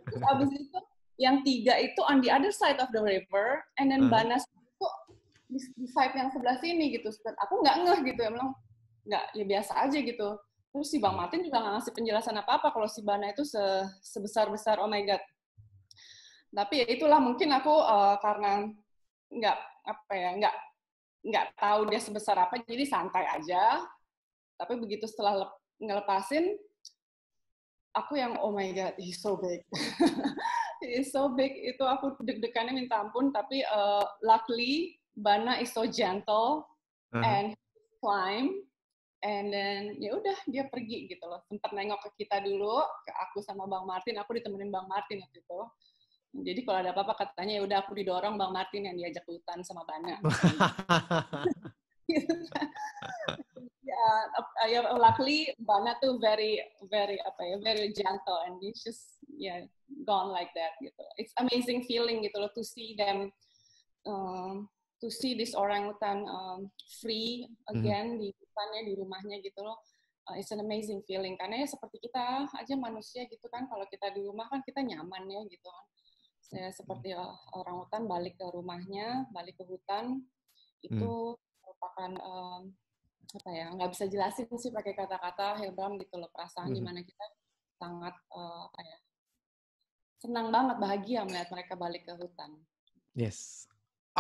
terus abis itu yang tiga itu on the other side of the river and then uh. bana itu di, di side yang sebelah sini gitu aku nggak ngeh gitu ya bilang nggak ya biasa aja gitu terus si bang Martin juga nggak ngasih penjelasan apa apa kalau si bana itu se sebesar besar oh my god tapi ya itulah mungkin aku uh, karena nggak apa ya nggak nggak tahu dia sebesar apa jadi santai aja tapi begitu setelah lep, ngelepasin aku yang oh my god he's so big he's so big itu aku deg-degannya minta ampun tapi uh, luckily Bana is so gentle uh-huh. and climb and then ya udah dia pergi gitu loh sempat nengok ke kita dulu ke aku sama Bang Martin aku ditemenin Bang Martin waktu itu jadi kalau ada apa-apa katanya ya udah aku didorong Bang Martin yang diajak ke hutan sama Bana. ya, ya luckily Bana tuh very very apa ya very gentle and he's just yeah gone like that gitu. It's amazing feeling gitu loh to see them um, to see this orangutan um, free mhm. again mm -hmm. di hutannya di rumahnya gitu loh uh, it's an amazing feeling karena ya seperti kita aja manusia gitu kan kalau kita di rumah kan kita nyaman ya gitu kan saya hmm. seperti orang hutan balik ke rumahnya balik ke hutan itu hmm. merupakan um, apa ya nggak bisa jelasin sih pakai kata-kata Hebram gitu loh perasaan hmm. dimana kita sangat uh, apa ya senang banget bahagia melihat mereka balik ke hutan yes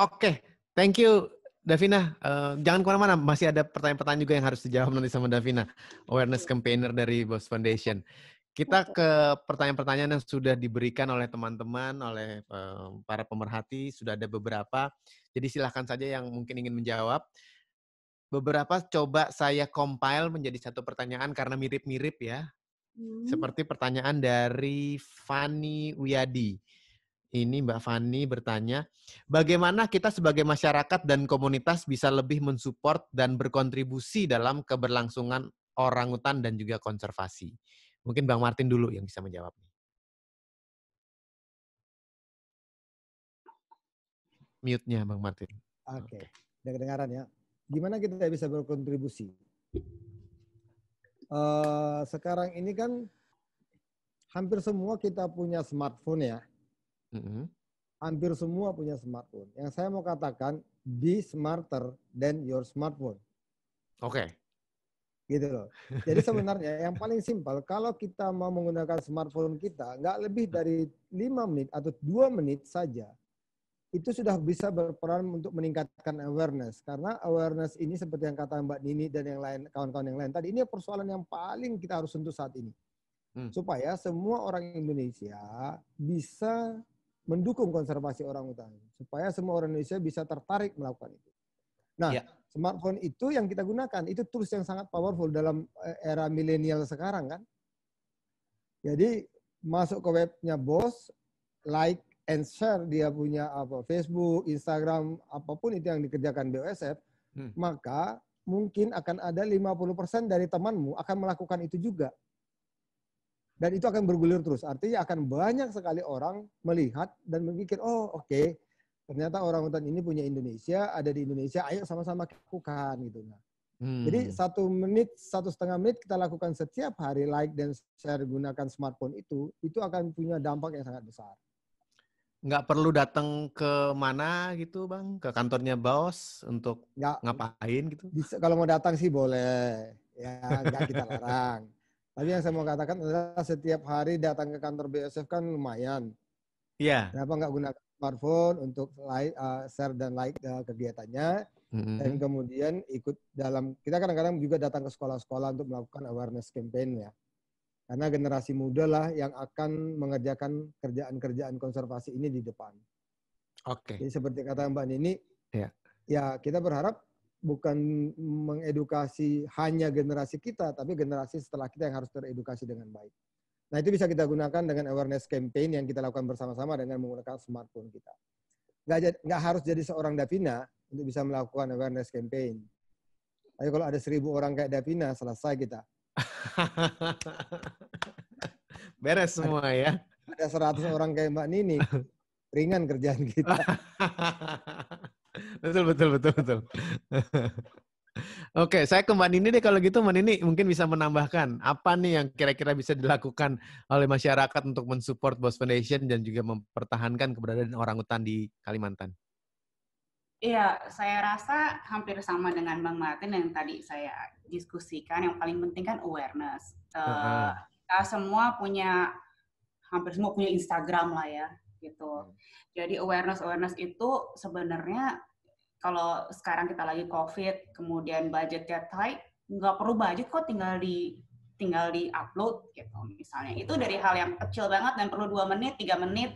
oke okay. thank you Davina, uh, jangan kemana-mana. Masih ada pertanyaan-pertanyaan juga yang harus dijawab nanti sama Davina, awareness campaigner dari Boss Foundation. Kita ke pertanyaan-pertanyaan yang sudah diberikan oleh teman-teman, oleh mmm, para pemerhati, sudah ada beberapa. Jadi silahkan saja yang mungkin ingin menjawab. Beberapa coba saya compile menjadi satu pertanyaan karena mirip-mirip ya. Hmm. Seperti pertanyaan dari Fani Wiyadi. Ini Mbak Fani bertanya, bagaimana kita sebagai masyarakat dan komunitas bisa lebih mensupport dan berkontribusi dalam keberlangsungan orangutan dan juga konservasi? Mungkin Bang Martin dulu yang bisa menjawab. Mute-nya Bang Martin. Oke, okay. okay. kedengaran ya. Gimana kita bisa berkontribusi? Uh, sekarang ini kan hampir semua kita punya smartphone ya. Mm-hmm. Hampir semua punya smartphone. Yang saya mau katakan, be smarter than your smartphone. Oke. Okay gitu loh. Jadi sebenarnya yang paling simpel kalau kita mau menggunakan smartphone kita nggak lebih dari lima menit atau dua menit saja itu sudah bisa berperan untuk meningkatkan awareness karena awareness ini seperti yang kata Mbak Nini dan yang lain kawan-kawan yang lain tadi ini persoalan yang paling kita harus sentuh saat ini hmm. supaya semua orang Indonesia bisa mendukung konservasi orang utan supaya semua orang Indonesia bisa tertarik melakukan itu Nah, ya. smartphone itu yang kita gunakan itu tools yang sangat powerful dalam eh, era milenial sekarang kan. Jadi masuk ke webnya bos, like and share dia punya apa Facebook, Instagram, apapun itu yang dikerjakan BOSF, hmm. maka mungkin akan ada 50% dari temanmu akan melakukan itu juga. Dan itu akan bergulir terus. Artinya akan banyak sekali orang melihat dan berpikir, oh oke, okay, ternyata orang hutan ini punya Indonesia, ada di Indonesia, ayo sama-sama lakukan gitu. hmm. Jadi satu menit, satu setengah menit kita lakukan setiap hari like dan share gunakan smartphone itu, itu akan punya dampak yang sangat besar. Nggak perlu datang ke mana gitu bang, ke kantornya Bos untuk nggak, ngapain gitu? Bisa, kalau mau datang sih boleh, ya nggak kita larang. Tapi yang saya mau katakan adalah setiap hari datang ke kantor BSF kan lumayan. Iya. Yeah. Kenapa nggak gunakan smartphone untuk like, uh, share dan like uh, kegiatannya mm-hmm. dan kemudian ikut dalam kita kadang-kadang juga datang ke sekolah-sekolah untuk melakukan awareness campaign ya karena generasi muda lah yang akan mengerjakan kerjaan-kerjaan konservasi ini di depan. Oke. Okay. Jadi seperti kata Mbak Nini, yeah. ya kita berharap bukan mengedukasi hanya generasi kita, tapi generasi setelah kita yang harus teredukasi dengan baik. Nah, itu bisa kita gunakan dengan awareness campaign yang kita lakukan bersama-sama dengan menggunakan smartphone kita. Nggak, nggak harus jadi seorang Davina untuk bisa melakukan awareness campaign. ayo kalau ada seribu orang kayak Davina, selesai kita. Beres semua ya. Ada seratus orang kayak Mbak Nini, ringan kerjaan kita. betul, betul, betul, betul. Oke, saya ke Mbak Nini deh kalau gitu Mbak Nini mungkin bisa menambahkan apa nih yang kira-kira bisa dilakukan oleh masyarakat untuk mensupport Bos Foundation dan juga mempertahankan keberadaan orangutan di Kalimantan. Iya, saya rasa hampir sama dengan Bang Martin yang tadi saya diskusikan. Yang paling penting kan awareness. Uh, Kita semua punya, hampir semua punya Instagram lah ya, gitu. Hmm. Jadi awareness awareness itu sebenarnya kalau sekarang kita lagi COVID, kemudian budgetnya tight, nggak perlu budget kok tinggal di tinggal di upload gitu misalnya itu dari hal yang kecil banget dan perlu dua menit tiga menit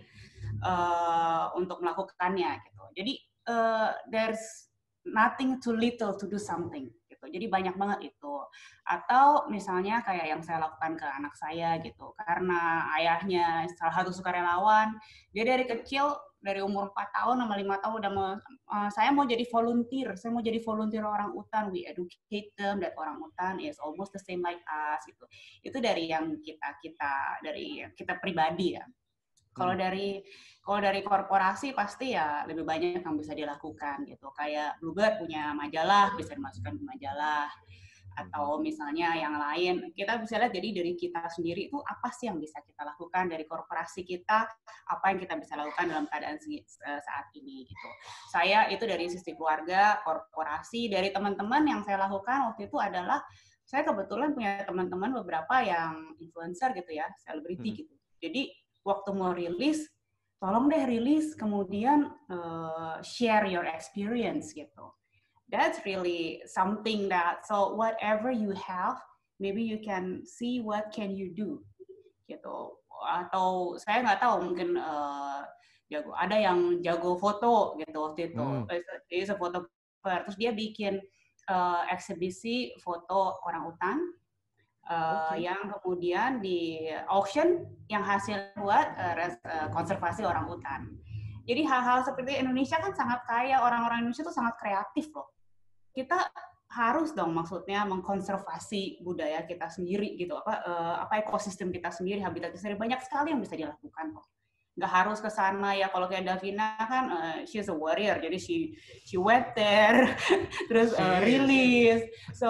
uh, untuk melakukannya gitu jadi uh, there's nothing too little to do something gitu jadi banyak banget itu atau misalnya kayak yang saya lakukan ke anak saya gitu karena ayahnya salah satu sukarelawan dia dari kecil dari umur 4 tahun sama 5 tahun udah mau uh, saya mau jadi volunteer, saya mau jadi volunteer orang utan, we educate them that orang utan is almost the same like us gitu. Itu dari yang kita kita dari kita pribadi ya. Kalau hmm. dari kalau dari korporasi pasti ya lebih banyak yang bisa dilakukan gitu. Kayak Bluebird punya majalah, bisa dimasukkan ke majalah atau mhm. misalnya yang lain. Kita bisa lihat jadi dari kita sendiri itu apa sih yang bisa kita lakukan dari korporasi kita, apa yang kita bisa lakukan dalam keadaan saat ini gitu. Saya itu dari sisi keluarga, korporasi, dari teman-teman yang saya lakukan waktu itu adalah saya kebetulan punya teman-teman beberapa yang influencer gitu ya, selebriti hmm. gitu. Jadi waktu mau rilis, tolong deh rilis kemudian uh, share your experience gitu that's really something that so whatever you have maybe you can see what can you do gitu atau saya nggak tahu mungkin uh, jago ada yang jago foto gitu waktu itu hmm. dia fotografer terus dia bikin uh, eksibisi foto orang utan, uh, eh, okay. yang kemudian di auction yang hasil buat uh, res, uh, konservasi orang hutan jadi hal-hal seperti Indonesia kan sangat kaya orang-orang Indonesia tuh sangat kreatif loh kita harus dong maksudnya mengkonservasi budaya kita sendiri gitu apa uh, apa ekosistem kita sendiri habitat kita sendiri banyak sekali yang bisa dilakukan kok nggak harus ke sana ya kalau kayak Davina kan uh, she's a warrior jadi she she went there terus uh, release so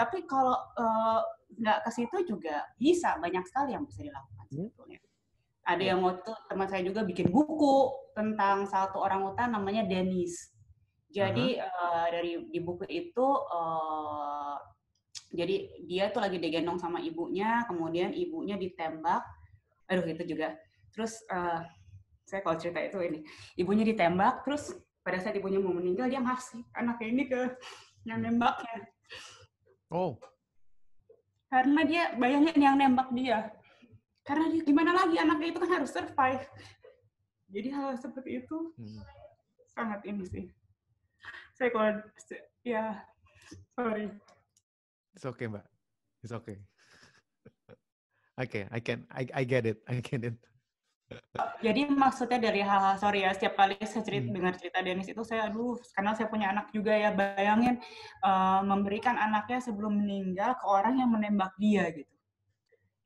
tapi kalau uh, nggak ke situ juga bisa banyak sekali yang bisa dilakukan hmm. sebetulnya ada ya. yang waktu teman saya juga bikin buku tentang satu orang hutan namanya Dennis jadi uh-huh. uh, dari di buku itu uh, jadi dia tuh lagi digendong sama ibunya, kemudian ibunya ditembak. Aduh itu juga. Terus uh, saya kalau cerita itu ini, ibunya ditembak, terus pada saat ibunya mau meninggal dia ngasih anaknya ini ke yang nembaknya. Oh. Karena dia bayangin yang nembak dia. Karena dia, gimana lagi anaknya itu kan harus survive. Jadi hal seperti itu hmm. sangat ini sih saya kalau ya sorry it's okay mbak it's okay okay I can I I get it I get it oh, jadi maksudnya dari hal-hal sorry ya setiap kali saya cerita hmm. dengar cerita Denis itu saya aduh karena saya punya anak juga ya bayangin uh, memberikan anaknya sebelum meninggal ke orang yang menembak dia gitu.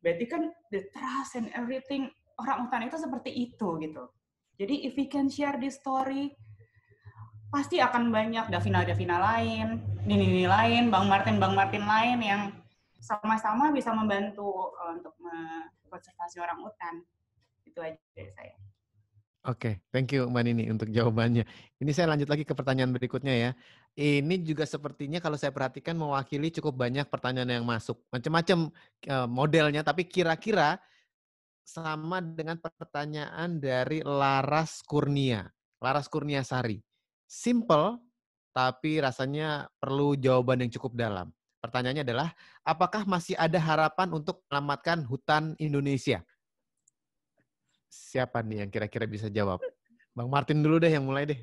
Berarti kan the trust and everything orang utan itu seperti itu gitu. Jadi if we can share this story pasti akan banyak Davina-Davina lain, Nini-Nini lain, Bang Martin-Bang Martin lain yang sama-sama bisa membantu eh, untuk mengkonservasi orang hutan. Itu aja dari saya. Oke, okay, thank you Mbak Nini untuk jawabannya. Ini saya lanjut lagi ke pertanyaan berikutnya ya. Ini juga sepertinya kalau saya perhatikan mewakili cukup banyak pertanyaan yang masuk. Macam-macam eh, modelnya, tapi kira-kira sama dengan pertanyaan dari Laras Kurnia. Laras Kurnia Sari simple tapi rasanya perlu jawaban yang cukup dalam. Pertanyaannya adalah, apakah masih ada harapan untuk menyelamatkan hutan Indonesia? Siapa nih yang kira-kira bisa jawab? Bang Martin dulu deh yang mulai deh.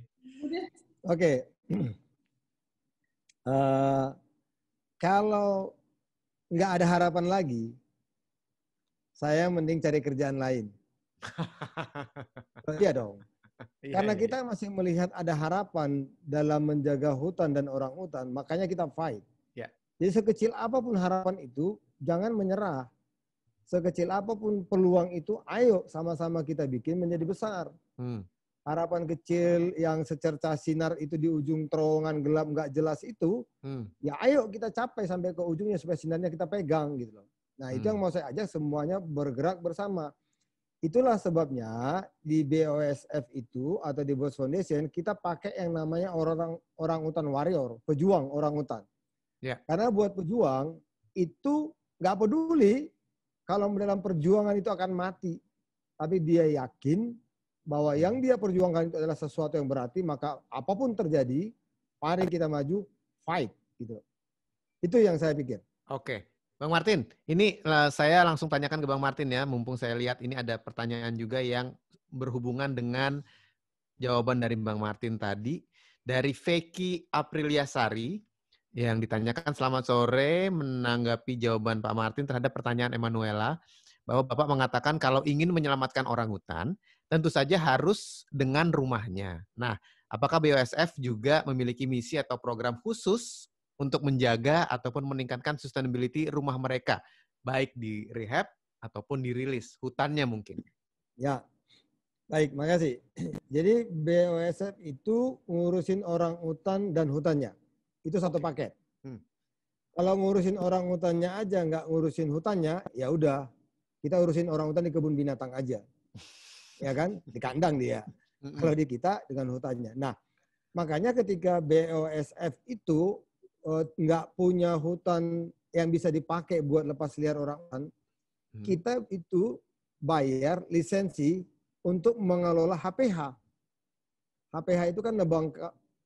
Oke. Okay. Uh, eh, kalau nggak ada harapan lagi, saya mending cari kerjaan lain. iya dong. Iya, Karena iya, kita iya. masih melihat ada harapan dalam menjaga hutan dan orang hutan, makanya kita fight. Ya. Jadi sekecil apapun harapan itu, jangan menyerah. Sekecil apapun peluang itu, ayo sama-sama kita bikin menjadi besar. Hmm. Harapan kecil yang secerca sinar itu di ujung terowongan gelap nggak jelas itu, hmm. ya ayo kita capai sampai ke ujungnya supaya sinarnya kita pegang gitu loh. Nah itu hmm. yang mau saya ajak semuanya bergerak bersama. Itulah sebabnya di BOSF itu atau di Bos Foundation kita pakai yang namanya orang orang hutan warrior, pejuang orang hutan. Yeah. Karena buat pejuang itu nggak peduli kalau dalam perjuangan itu akan mati, tapi dia yakin bahwa yang dia perjuangkan itu adalah sesuatu yang berarti, maka apapun terjadi, mari kita maju, fight gitu. Itu yang saya pikir. Oke. Okay. Bang Martin, ini eh, saya langsung tanyakan ke Bang Martin ya, mumpung saya lihat ini ada pertanyaan juga yang berhubungan dengan jawaban dari Bang Martin tadi. Dari Feki Apriliasari yang ditanyakan selamat sore menanggapi jawaban Pak Martin terhadap pertanyaan Emanuela bahwa Bapak mengatakan kalau ingin menyelamatkan orang hutan, tentu saja harus dengan rumahnya. Nah, apakah BOSF juga memiliki misi atau program khusus untuk menjaga ataupun meningkatkan sustainability rumah mereka, baik di rehab ataupun dirilis hutannya mungkin. Ya, baik, makasih. Jadi BOSF itu ngurusin orang hutan dan hutannya, itu satu paket. Hmm. Kalau ngurusin orang hutannya aja nggak ngurusin hutannya, ya udah kita urusin orang hutan di kebun binatang aja, ya kan? Di kandang dia. Kalau di kita dengan hutannya. Nah, makanya ketika BOSF itu Eh, nggak uh, punya hutan yang bisa dipakai buat lepas liar orang kan? hmm. kita itu bayar lisensi untuk mengelola HPH. HPH itu kan nebang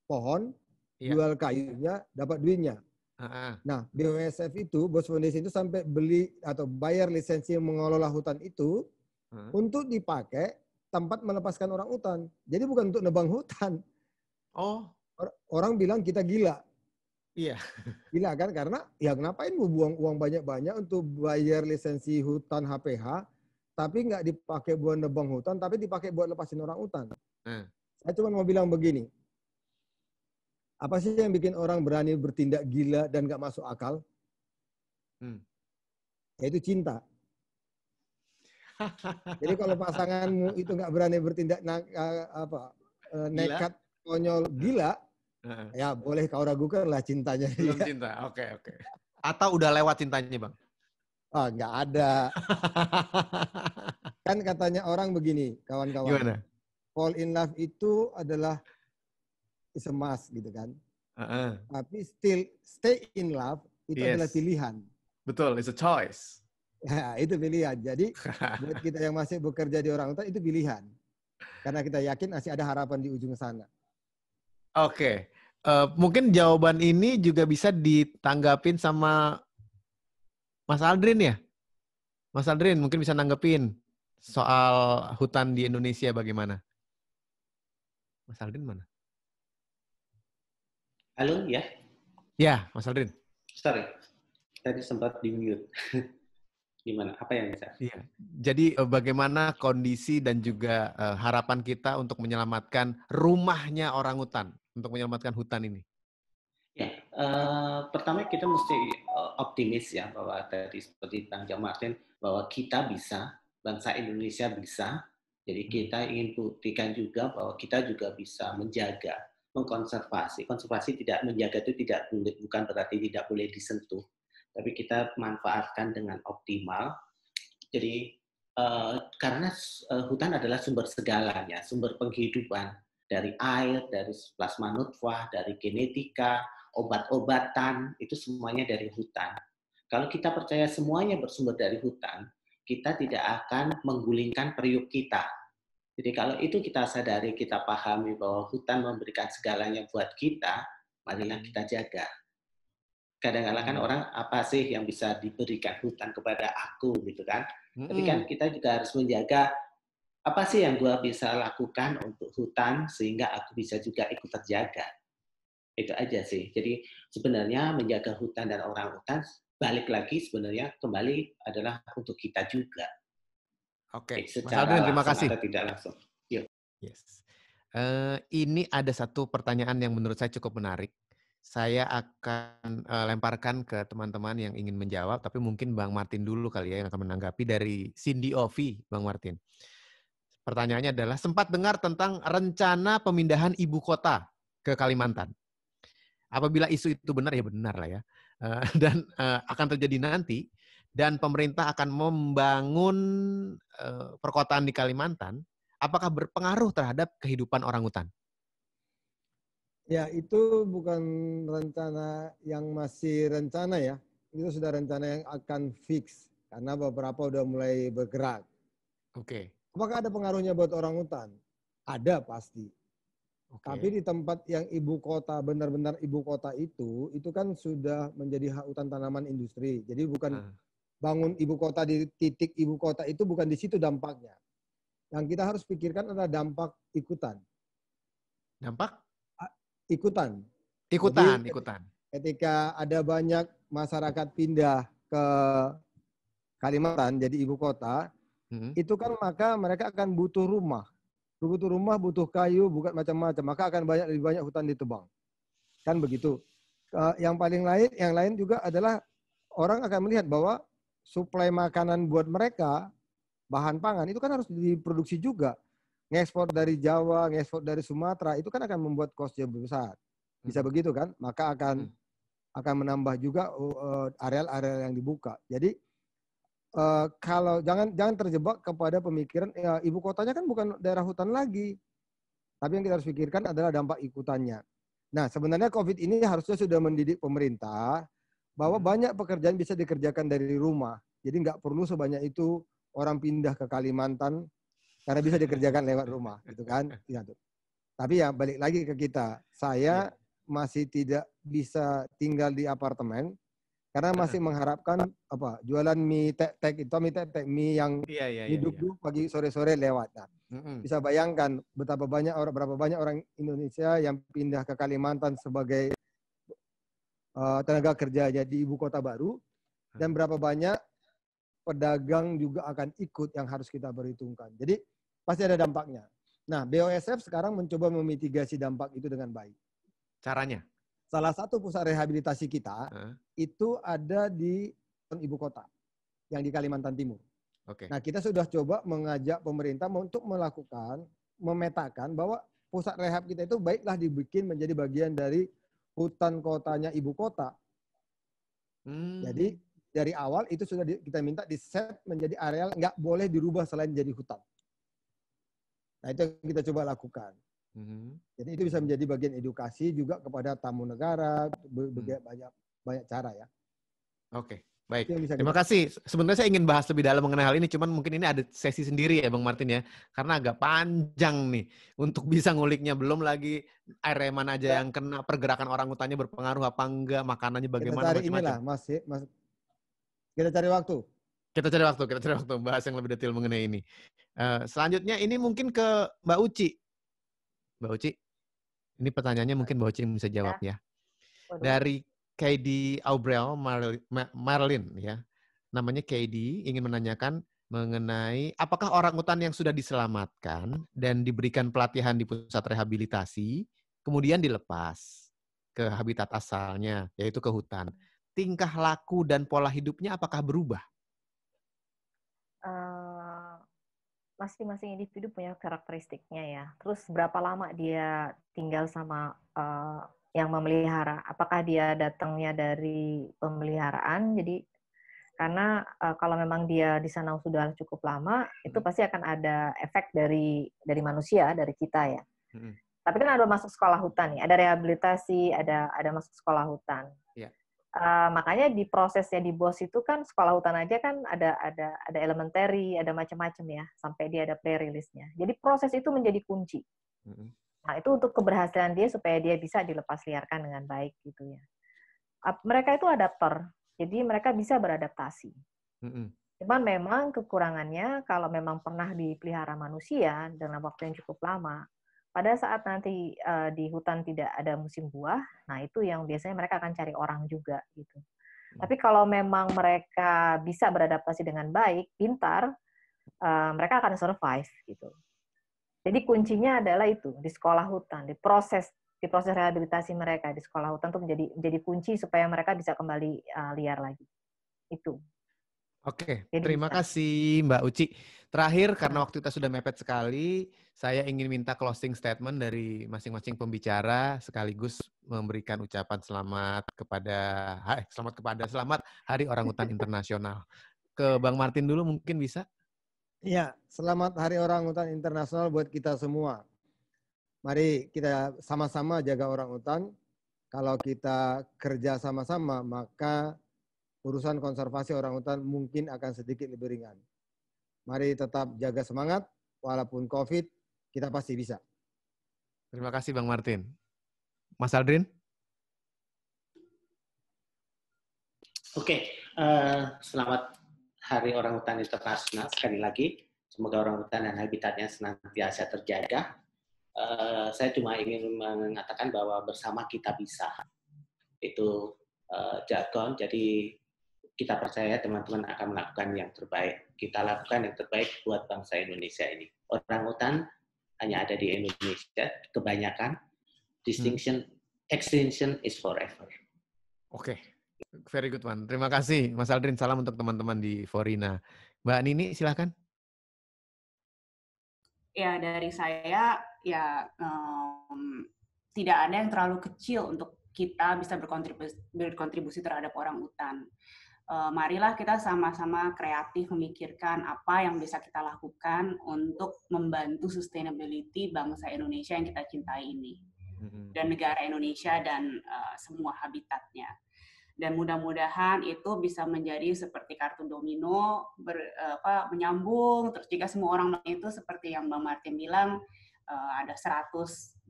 pohon, yeah. jual kayunya, dapat duitnya. Nah, BWSF itu, Bos Foundation itu sampai beli atau bayar lisensi mengelola hutan itu uh untuk dipakai tempat melepaskan orang hutan. Jadi bukan untuk nebang hutan. Oh. orang bilang kita gila Iya. Gila kan karena ya kenapain gue buang uang banyak-banyak untuk bayar lisensi hutan HPH tapi nggak dipakai buat nebang hutan tapi dipakai buat lepasin orang hutan. Hmm. Saya cuma mau bilang begini. Apa sih yang bikin orang berani bertindak gila dan nggak masuk akal? Hmm. Yaitu cinta. Jadi kalau pasanganmu itu nggak berani bertindak na eh, apa eh, gila. nekat konyol gila, Uh. Ya boleh kau ragukan lah cintanya. Belum ya. cinta, oke okay, oke. Okay. Atau udah lewat cintanya bang? Oh, nggak ada. kan katanya orang begini, kawan-kawan. Gimana? Fall in love itu adalah is a must, gitu kan. Uh-uh. Tapi still stay in love itu yes. adalah pilihan. Betul, it's a choice. Ya, itu pilihan. Jadi buat kita yang masih bekerja di orang tua itu pilihan. Karena kita yakin masih ada harapan di ujung sana. Oke. Uh, mungkin jawaban ini juga bisa ditanggapin sama Mas Aldrin ya? Mas Aldrin mungkin bisa nanggepin soal hutan di Indonesia bagaimana? Mas Aldrin mana? Halo, ya? Ya, Mas Aldrin. Sorry, tadi sempat di mute. Gimana? Apa yang bisa? Iya. Jadi eh, bagaimana kondisi dan juga eh, harapan kita untuk menyelamatkan rumahnya orang hutan? untuk menyelamatkan hutan ini? Ya, uh, pertama kita mesti eh, optimis ya bahwa tadi seperti Bang Jam Martin bahwa kita bisa, bangsa Indonesia bisa. Jadi hmm. kita ingin buktikan juga bahwa kita juga bisa menjaga, mengkonservasi. Konservasi tidak menjaga itu tidak boleh, bukan berarti tidak boleh disentuh, tapi kita manfaatkan dengan optimal. Jadi uh, karena uh, hutan adalah sumber segalanya, sumber penghidupan dari air, dari plasma nutfah, dari genetika, obat-obatan, itu semuanya dari hutan. Kalau kita percaya semuanya bersumber dari hutan, kita tidak akan menggulingkan periuk kita. Jadi kalau itu kita sadari, kita pahami bahwa hutan memberikan segalanya buat kita, marilah hmm. kita jaga. Kadang-kadang kan hmm. orang apa sih yang bisa diberikan hutan kepada aku gitu kan? Tapi kan hmm. kita juga harus menjaga apa sih yang gue bisa lakukan untuk hutan sehingga aku bisa juga ikut terjaga itu aja sih jadi sebenarnya menjaga hutan dan orang hutan balik lagi sebenarnya kembali adalah untuk kita juga oke okay. Mas Aldrin, terima kasih tidak langsung Yuk. yes uh, ini ada satu pertanyaan yang menurut saya cukup menarik saya akan uh, lemparkan ke teman-teman yang ingin menjawab tapi mungkin Bang Martin dulu kali ya yang akan menanggapi dari Cindy Ovi Bang Martin Pertanyaannya adalah, sempat dengar tentang rencana pemindahan ibu kota ke Kalimantan? Apabila isu itu benar, ya benar lah ya. Eh, dan eh, akan terjadi nanti, dan pemerintah akan membangun eh, perkotaan di Kalimantan, apakah berpengaruh terhadap kehidupan orang hutan? Ya, itu bukan rencana yang masih rencana ya. Itu sudah rencana yang akan fix, karena beberapa sudah mulai bergerak. Oke. Okay. Apakah ada pengaruhnya buat orang hutan? Ada pasti. Okay. Tapi di tempat yang ibu kota, benar-benar ibu kota itu, itu kan sudah menjadi hak hutan tanaman industri. Jadi bukan ah. bangun ibu kota di titik ibu kota itu bukan di situ dampaknya. Yang kita harus pikirkan adalah dampak ikutan. Dampak? Ikutan. Ikutan, Jadi, ikutan. Ketika ada banyak masyarakat pindah ke Kalimantan jadi ibu kota, hmm. itu kan maka mereka akan butuh rumah. Butuh rumah, butuh kayu, bukan macam-macam. Maka akan banyak lebih banyak hutan ditebang. Kan begitu. Uh, yang paling lain, yang lain juga adalah orang akan melihat bahwa suplai makanan buat mereka, bahan pangan itu kan harus diproduksi juga. Ngekspor dari Jawa, ngekspor dari Sumatera, itu kan akan membuat cost yang besar. Bisa hmm. begitu kan? Maka akan hmm. akan menambah juga eh, areal-areal uh, yang dibuka. Jadi uh, kalau jangan jangan terjebak kepada pemikiran ya, ibu kotanya kan bukan daerah hutan lagi. Tapi yang kita harus pikirkan adalah dampak ikutannya. Nah, sebenarnya COVID ini harusnya sudah mendidik pemerintah bahwa hmm. banyak pekerjaan bisa dikerjakan dari rumah. Jadi nggak perlu sebanyak itu orang pindah ke Kalimantan karena bisa dikerjakan lewat rumah, gitu kan? Ya, tuh. Tapi ya balik lagi ke kita. Saya ya. masih tidak bisa tinggal di apartemen karena masih mengharapkan apa jualan mie tek tek itu mie tek tek mie yang iya, iya, mie iya, iya. pagi sore sore lewat nah, mm-hmm. bisa bayangkan betapa banyak orang berapa banyak orang Indonesia yang pindah ke Kalimantan sebagai uh, tenaga kerja jadi ibu kota baru dan berapa banyak pedagang juga akan ikut yang harus kita perhitungkan jadi pasti ada dampaknya nah BOSF sekarang mencoba memitigasi dampak itu dengan baik caranya Salah satu pusat rehabilitasi kita huh? itu ada di ibu kota yang di Kalimantan Timur. Oke. Okay. Nah, kita sudah coba mengajak pemerintah untuk melakukan memetakan bahwa pusat rehab kita itu baiklah dibikin menjadi bagian dari hutan kotanya ibu kota. Hmm. Jadi dari awal itu sudah di, kita minta di set menjadi areal nggak boleh dirubah selain jadi hutan. Nah itu yang kita coba lakukan hmm Jadi itu bisa menjadi bagian edukasi juga kepada tamu negara, mm-hmm. banyak hmm. banyak cara ya. Oke, okay. baik. Terima kasih. Sebenarnya saya ingin bahas lebih dalam mengenai hal ini, cuman mungkin ini ada sesi sendiri ya, Bang Martin ya, karena agak panjang nih untuk bisa nguliknya. Belum lagi area mana aja ya. yang kena pergerakan orang utannya berpengaruh apa enggak, makanannya bagaimana. Kita cari mas, ya, mas. Kita cari waktu kita cari waktu, kita cari waktu bahas yang lebih detail mengenai ini. Uh, selanjutnya ini mungkin ke Mbak Uci. Mbak Uci? Ini pertanyaannya mungkin Mbak Uci bisa jawab ya. ya. Dari KD Aubrel Marlin ya. Namanya KD ingin menanyakan mengenai apakah orang hutan yang sudah diselamatkan dan diberikan pelatihan di pusat rehabilitasi kemudian dilepas ke habitat asalnya yaitu ke hutan. Tingkah laku dan pola hidupnya apakah berubah? masing-masing individu punya karakteristiknya ya. Terus berapa lama dia tinggal sama uh, yang memelihara? Apakah dia datangnya dari pemeliharaan? Jadi karena uh, kalau memang dia di sana sudah cukup lama, itu hmm. pasti akan ada efek dari dari manusia, dari kita ya. Hmm. Tapi kan ada masuk sekolah hutan ya, ada rehabilitasi, ada ada masuk sekolah hutan. Yeah uh, makanya di prosesnya di BOS itu kan sekolah hutan aja kan ada ada ada elementary, ada macam-macam ya, sampai dia ada pre-release-nya. Jadi proses itu menjadi kunci. Nah, itu untuk keberhasilan dia supaya dia bisa dilepas liarkan dengan baik gitu ya. Mereka itu adapter, jadi mereka bisa beradaptasi. Cuman memang kekurangannya kalau memang pernah dipelihara manusia dalam waktu yang cukup lama, pada saat nanti uh, di hutan tidak ada musim buah, nah itu yang biasanya mereka akan cari orang juga gitu. Hmm. Tapi kalau memang mereka bisa beradaptasi dengan baik, pintar, uh, mereka akan survive gitu. Jadi kuncinya adalah itu di sekolah hutan, di proses di proses rehabilitasi mereka di sekolah hutan itu menjadi menjadi kunci supaya mereka bisa kembali uh, liar lagi. Itu. Oke, okay, terima kasih Mbak Uci. Terakhir, karena waktu kita sudah mepet sekali, saya ingin minta closing statement dari masing-masing pembicara sekaligus memberikan ucapan selamat kepada hai, eh, selamat kepada selamat Hari Orang Utan Internasional. Ke Bang Martin dulu mungkin bisa? Iya, selamat Hari Orang Utan Internasional buat kita semua. Mari kita sama-sama jaga orang utan. Kalau kita kerja sama-sama, maka urusan konservasi orang hutan mungkin akan sedikit lebih ringan. Mari tetap jaga semangat, walaupun COVID, kita pasti bisa. Terima kasih Bang Martin. Mas Aldrin? Oke, okay. uh, eh, selamat Hari Orang Hutan Internasional sekali lagi. Semoga orang hutan dan habitatnya senantiasa terjaga. Uh, saya cuma ingin mengatakan bahwa bersama kita bisa. Itu uh, jargon. Jadi kita percaya teman-teman akan melakukan yang terbaik. Kita lakukan yang terbaik buat bangsa Indonesia ini. Orang hutan hanya ada di Indonesia, kebanyakan. Distinction, hmm. extinction is forever. Oke, okay. very good one. Terima kasih Mas Aldrin. Salam untuk teman-teman di Forina. Mbak Nini, silahkan. Ya, dari saya, ya um, tidak ada yang terlalu kecil untuk kita bisa berkontribusi, berkontribusi terhadap orang hutan. Eh, marilah kita sama-sama kreatif memikirkan apa yang bisa kita lakukan untuk membantu sustainability bangsa Indonesia yang kita cintai ini dan negara Indonesia dan uh, semua habitatnya. Dan mudah-mudahan itu bisa menjadi seperti kartu domino ber, eh, apa, menyambung. Terus jika semua orang itu seperti yang Mbak Martin bilang uh, ada 100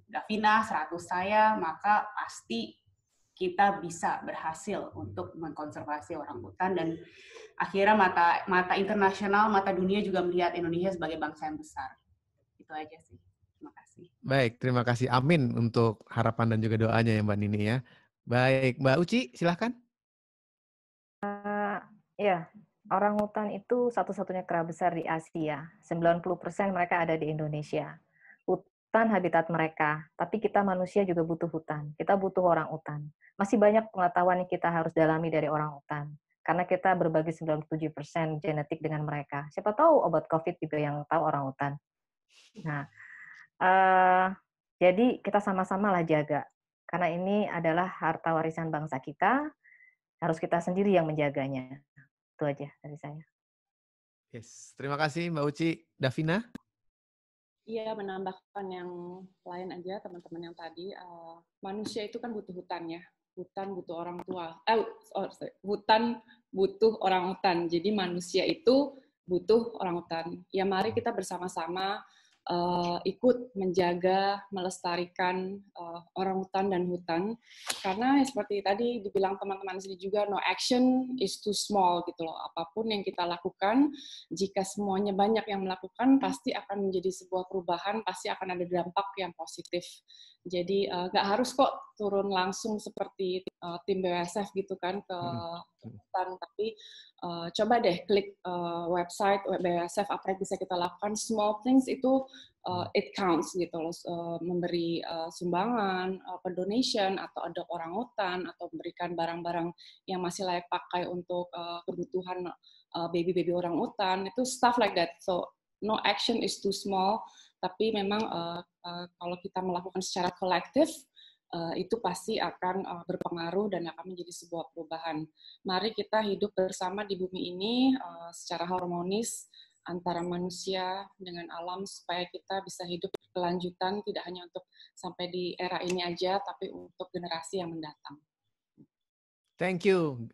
Davina, 100 saya, maka pasti kita bisa berhasil untuk mengkonservasi orang hutan dan akhirnya mata mata internasional mata dunia juga melihat Indonesia sebagai bangsa yang besar itu aja sih terima kasih baik terima kasih Amin untuk harapan dan juga doanya ya Mbak Nini ya baik Mbak Uci silahkan uh, eh, ya orang hutan itu satu-satunya kera besar di Asia 90% mereka ada di Indonesia hutan habitat mereka, tapi kita manusia juga butuh hutan. Kita butuh orang hutan. Masih banyak pengetahuan yang kita harus dalami dari orang hutan. Karena kita berbagi 97% genetik dengan mereka. Siapa tahu obat COVID juga yang tahu orang hutan. Nah, uh, jadi kita sama-sama lah jaga. Karena ini adalah harta warisan bangsa kita, harus kita sendiri yang menjaganya. Itu aja dari saya. Yes, terima kasih Mbak Uci. Davina? Iya, menambahkan yang lain aja teman-teman yang tadi. Uh, manusia itu kan butuh hutan ya. Hutan butuh orang tua. Eh, oh, sorry. hutan butuh orang hutan. Jadi manusia itu butuh orang hutan. Ya mari kita bersama-sama uh, ikut menjaga, melestarikan uh, orang hutan dan hutan. Karena ya seperti tadi dibilang teman-teman sendiri juga, no action is too small gitu loh. Apapun yang kita lakukan, jika semuanya banyak yang melakukan, pasti akan menjadi sebuah perubahan, pasti akan ada dampak yang positif. Jadi eh, nggak uh, harus kok turun langsung seperti uh, tim BWSF gitu kan ke hmm hmm. tapi uh, coba deh klik uh, website WBSF apa yang bisa kita lakukan small things itu uh, it counts gitu loh uh, memberi uh, sumbangan uh, donation atau ada orang hutan atau memberikan barang-barang yang masih layak pakai untuk uh, kebutuhan baby baby-baby orang hutan itu stuff like that so no action is too small tapi memang uh, uh, kalau kita melakukan secara kolektif Eh, itu pasti akan eh, berpengaruh dan akan menjadi sebuah perubahan. Mari kita hidup bersama di bumi ini eh, secara harmonis antara manusia dengan alam supaya kita bisa hidup berkelanjutan tidak hanya untuk sampai di era ini aja tapi untuk generasi yang mendatang. Thank you.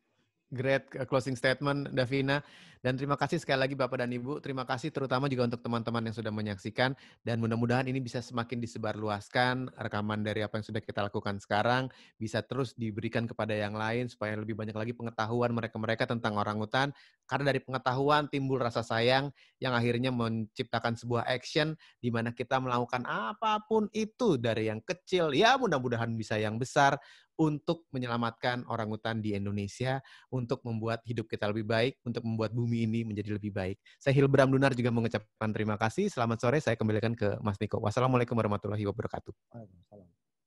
Great closing statement Davina. Dan terima kasih sekali lagi Bapak dan Ibu. Terima kasih terutama juga untuk teman-teman yang sudah menyaksikan. Dan mudah-mudahan ini bisa semakin disebarluaskan. Rekaman dari apa yang sudah kita lakukan sekarang bisa terus diberikan kepada yang lain supaya lebih banyak lagi pengetahuan mereka-mereka tentang orang hutan. Karena dari pengetahuan timbul rasa sayang yang akhirnya menciptakan sebuah action di mana kita melakukan apapun itu dari yang kecil. Ya mudah-mudahan bisa yang besar untuk menyelamatkan orang hutan di Indonesia, untuk membuat hidup kita lebih baik, untuk membuat bumi bumi ini menjadi lebih baik. Saya Hilbram Dunar juga mengucapkan terima kasih. Selamat sore, saya kembalikan ke Mas Niko. Wassalamualaikum warahmatullahi wabarakatuh.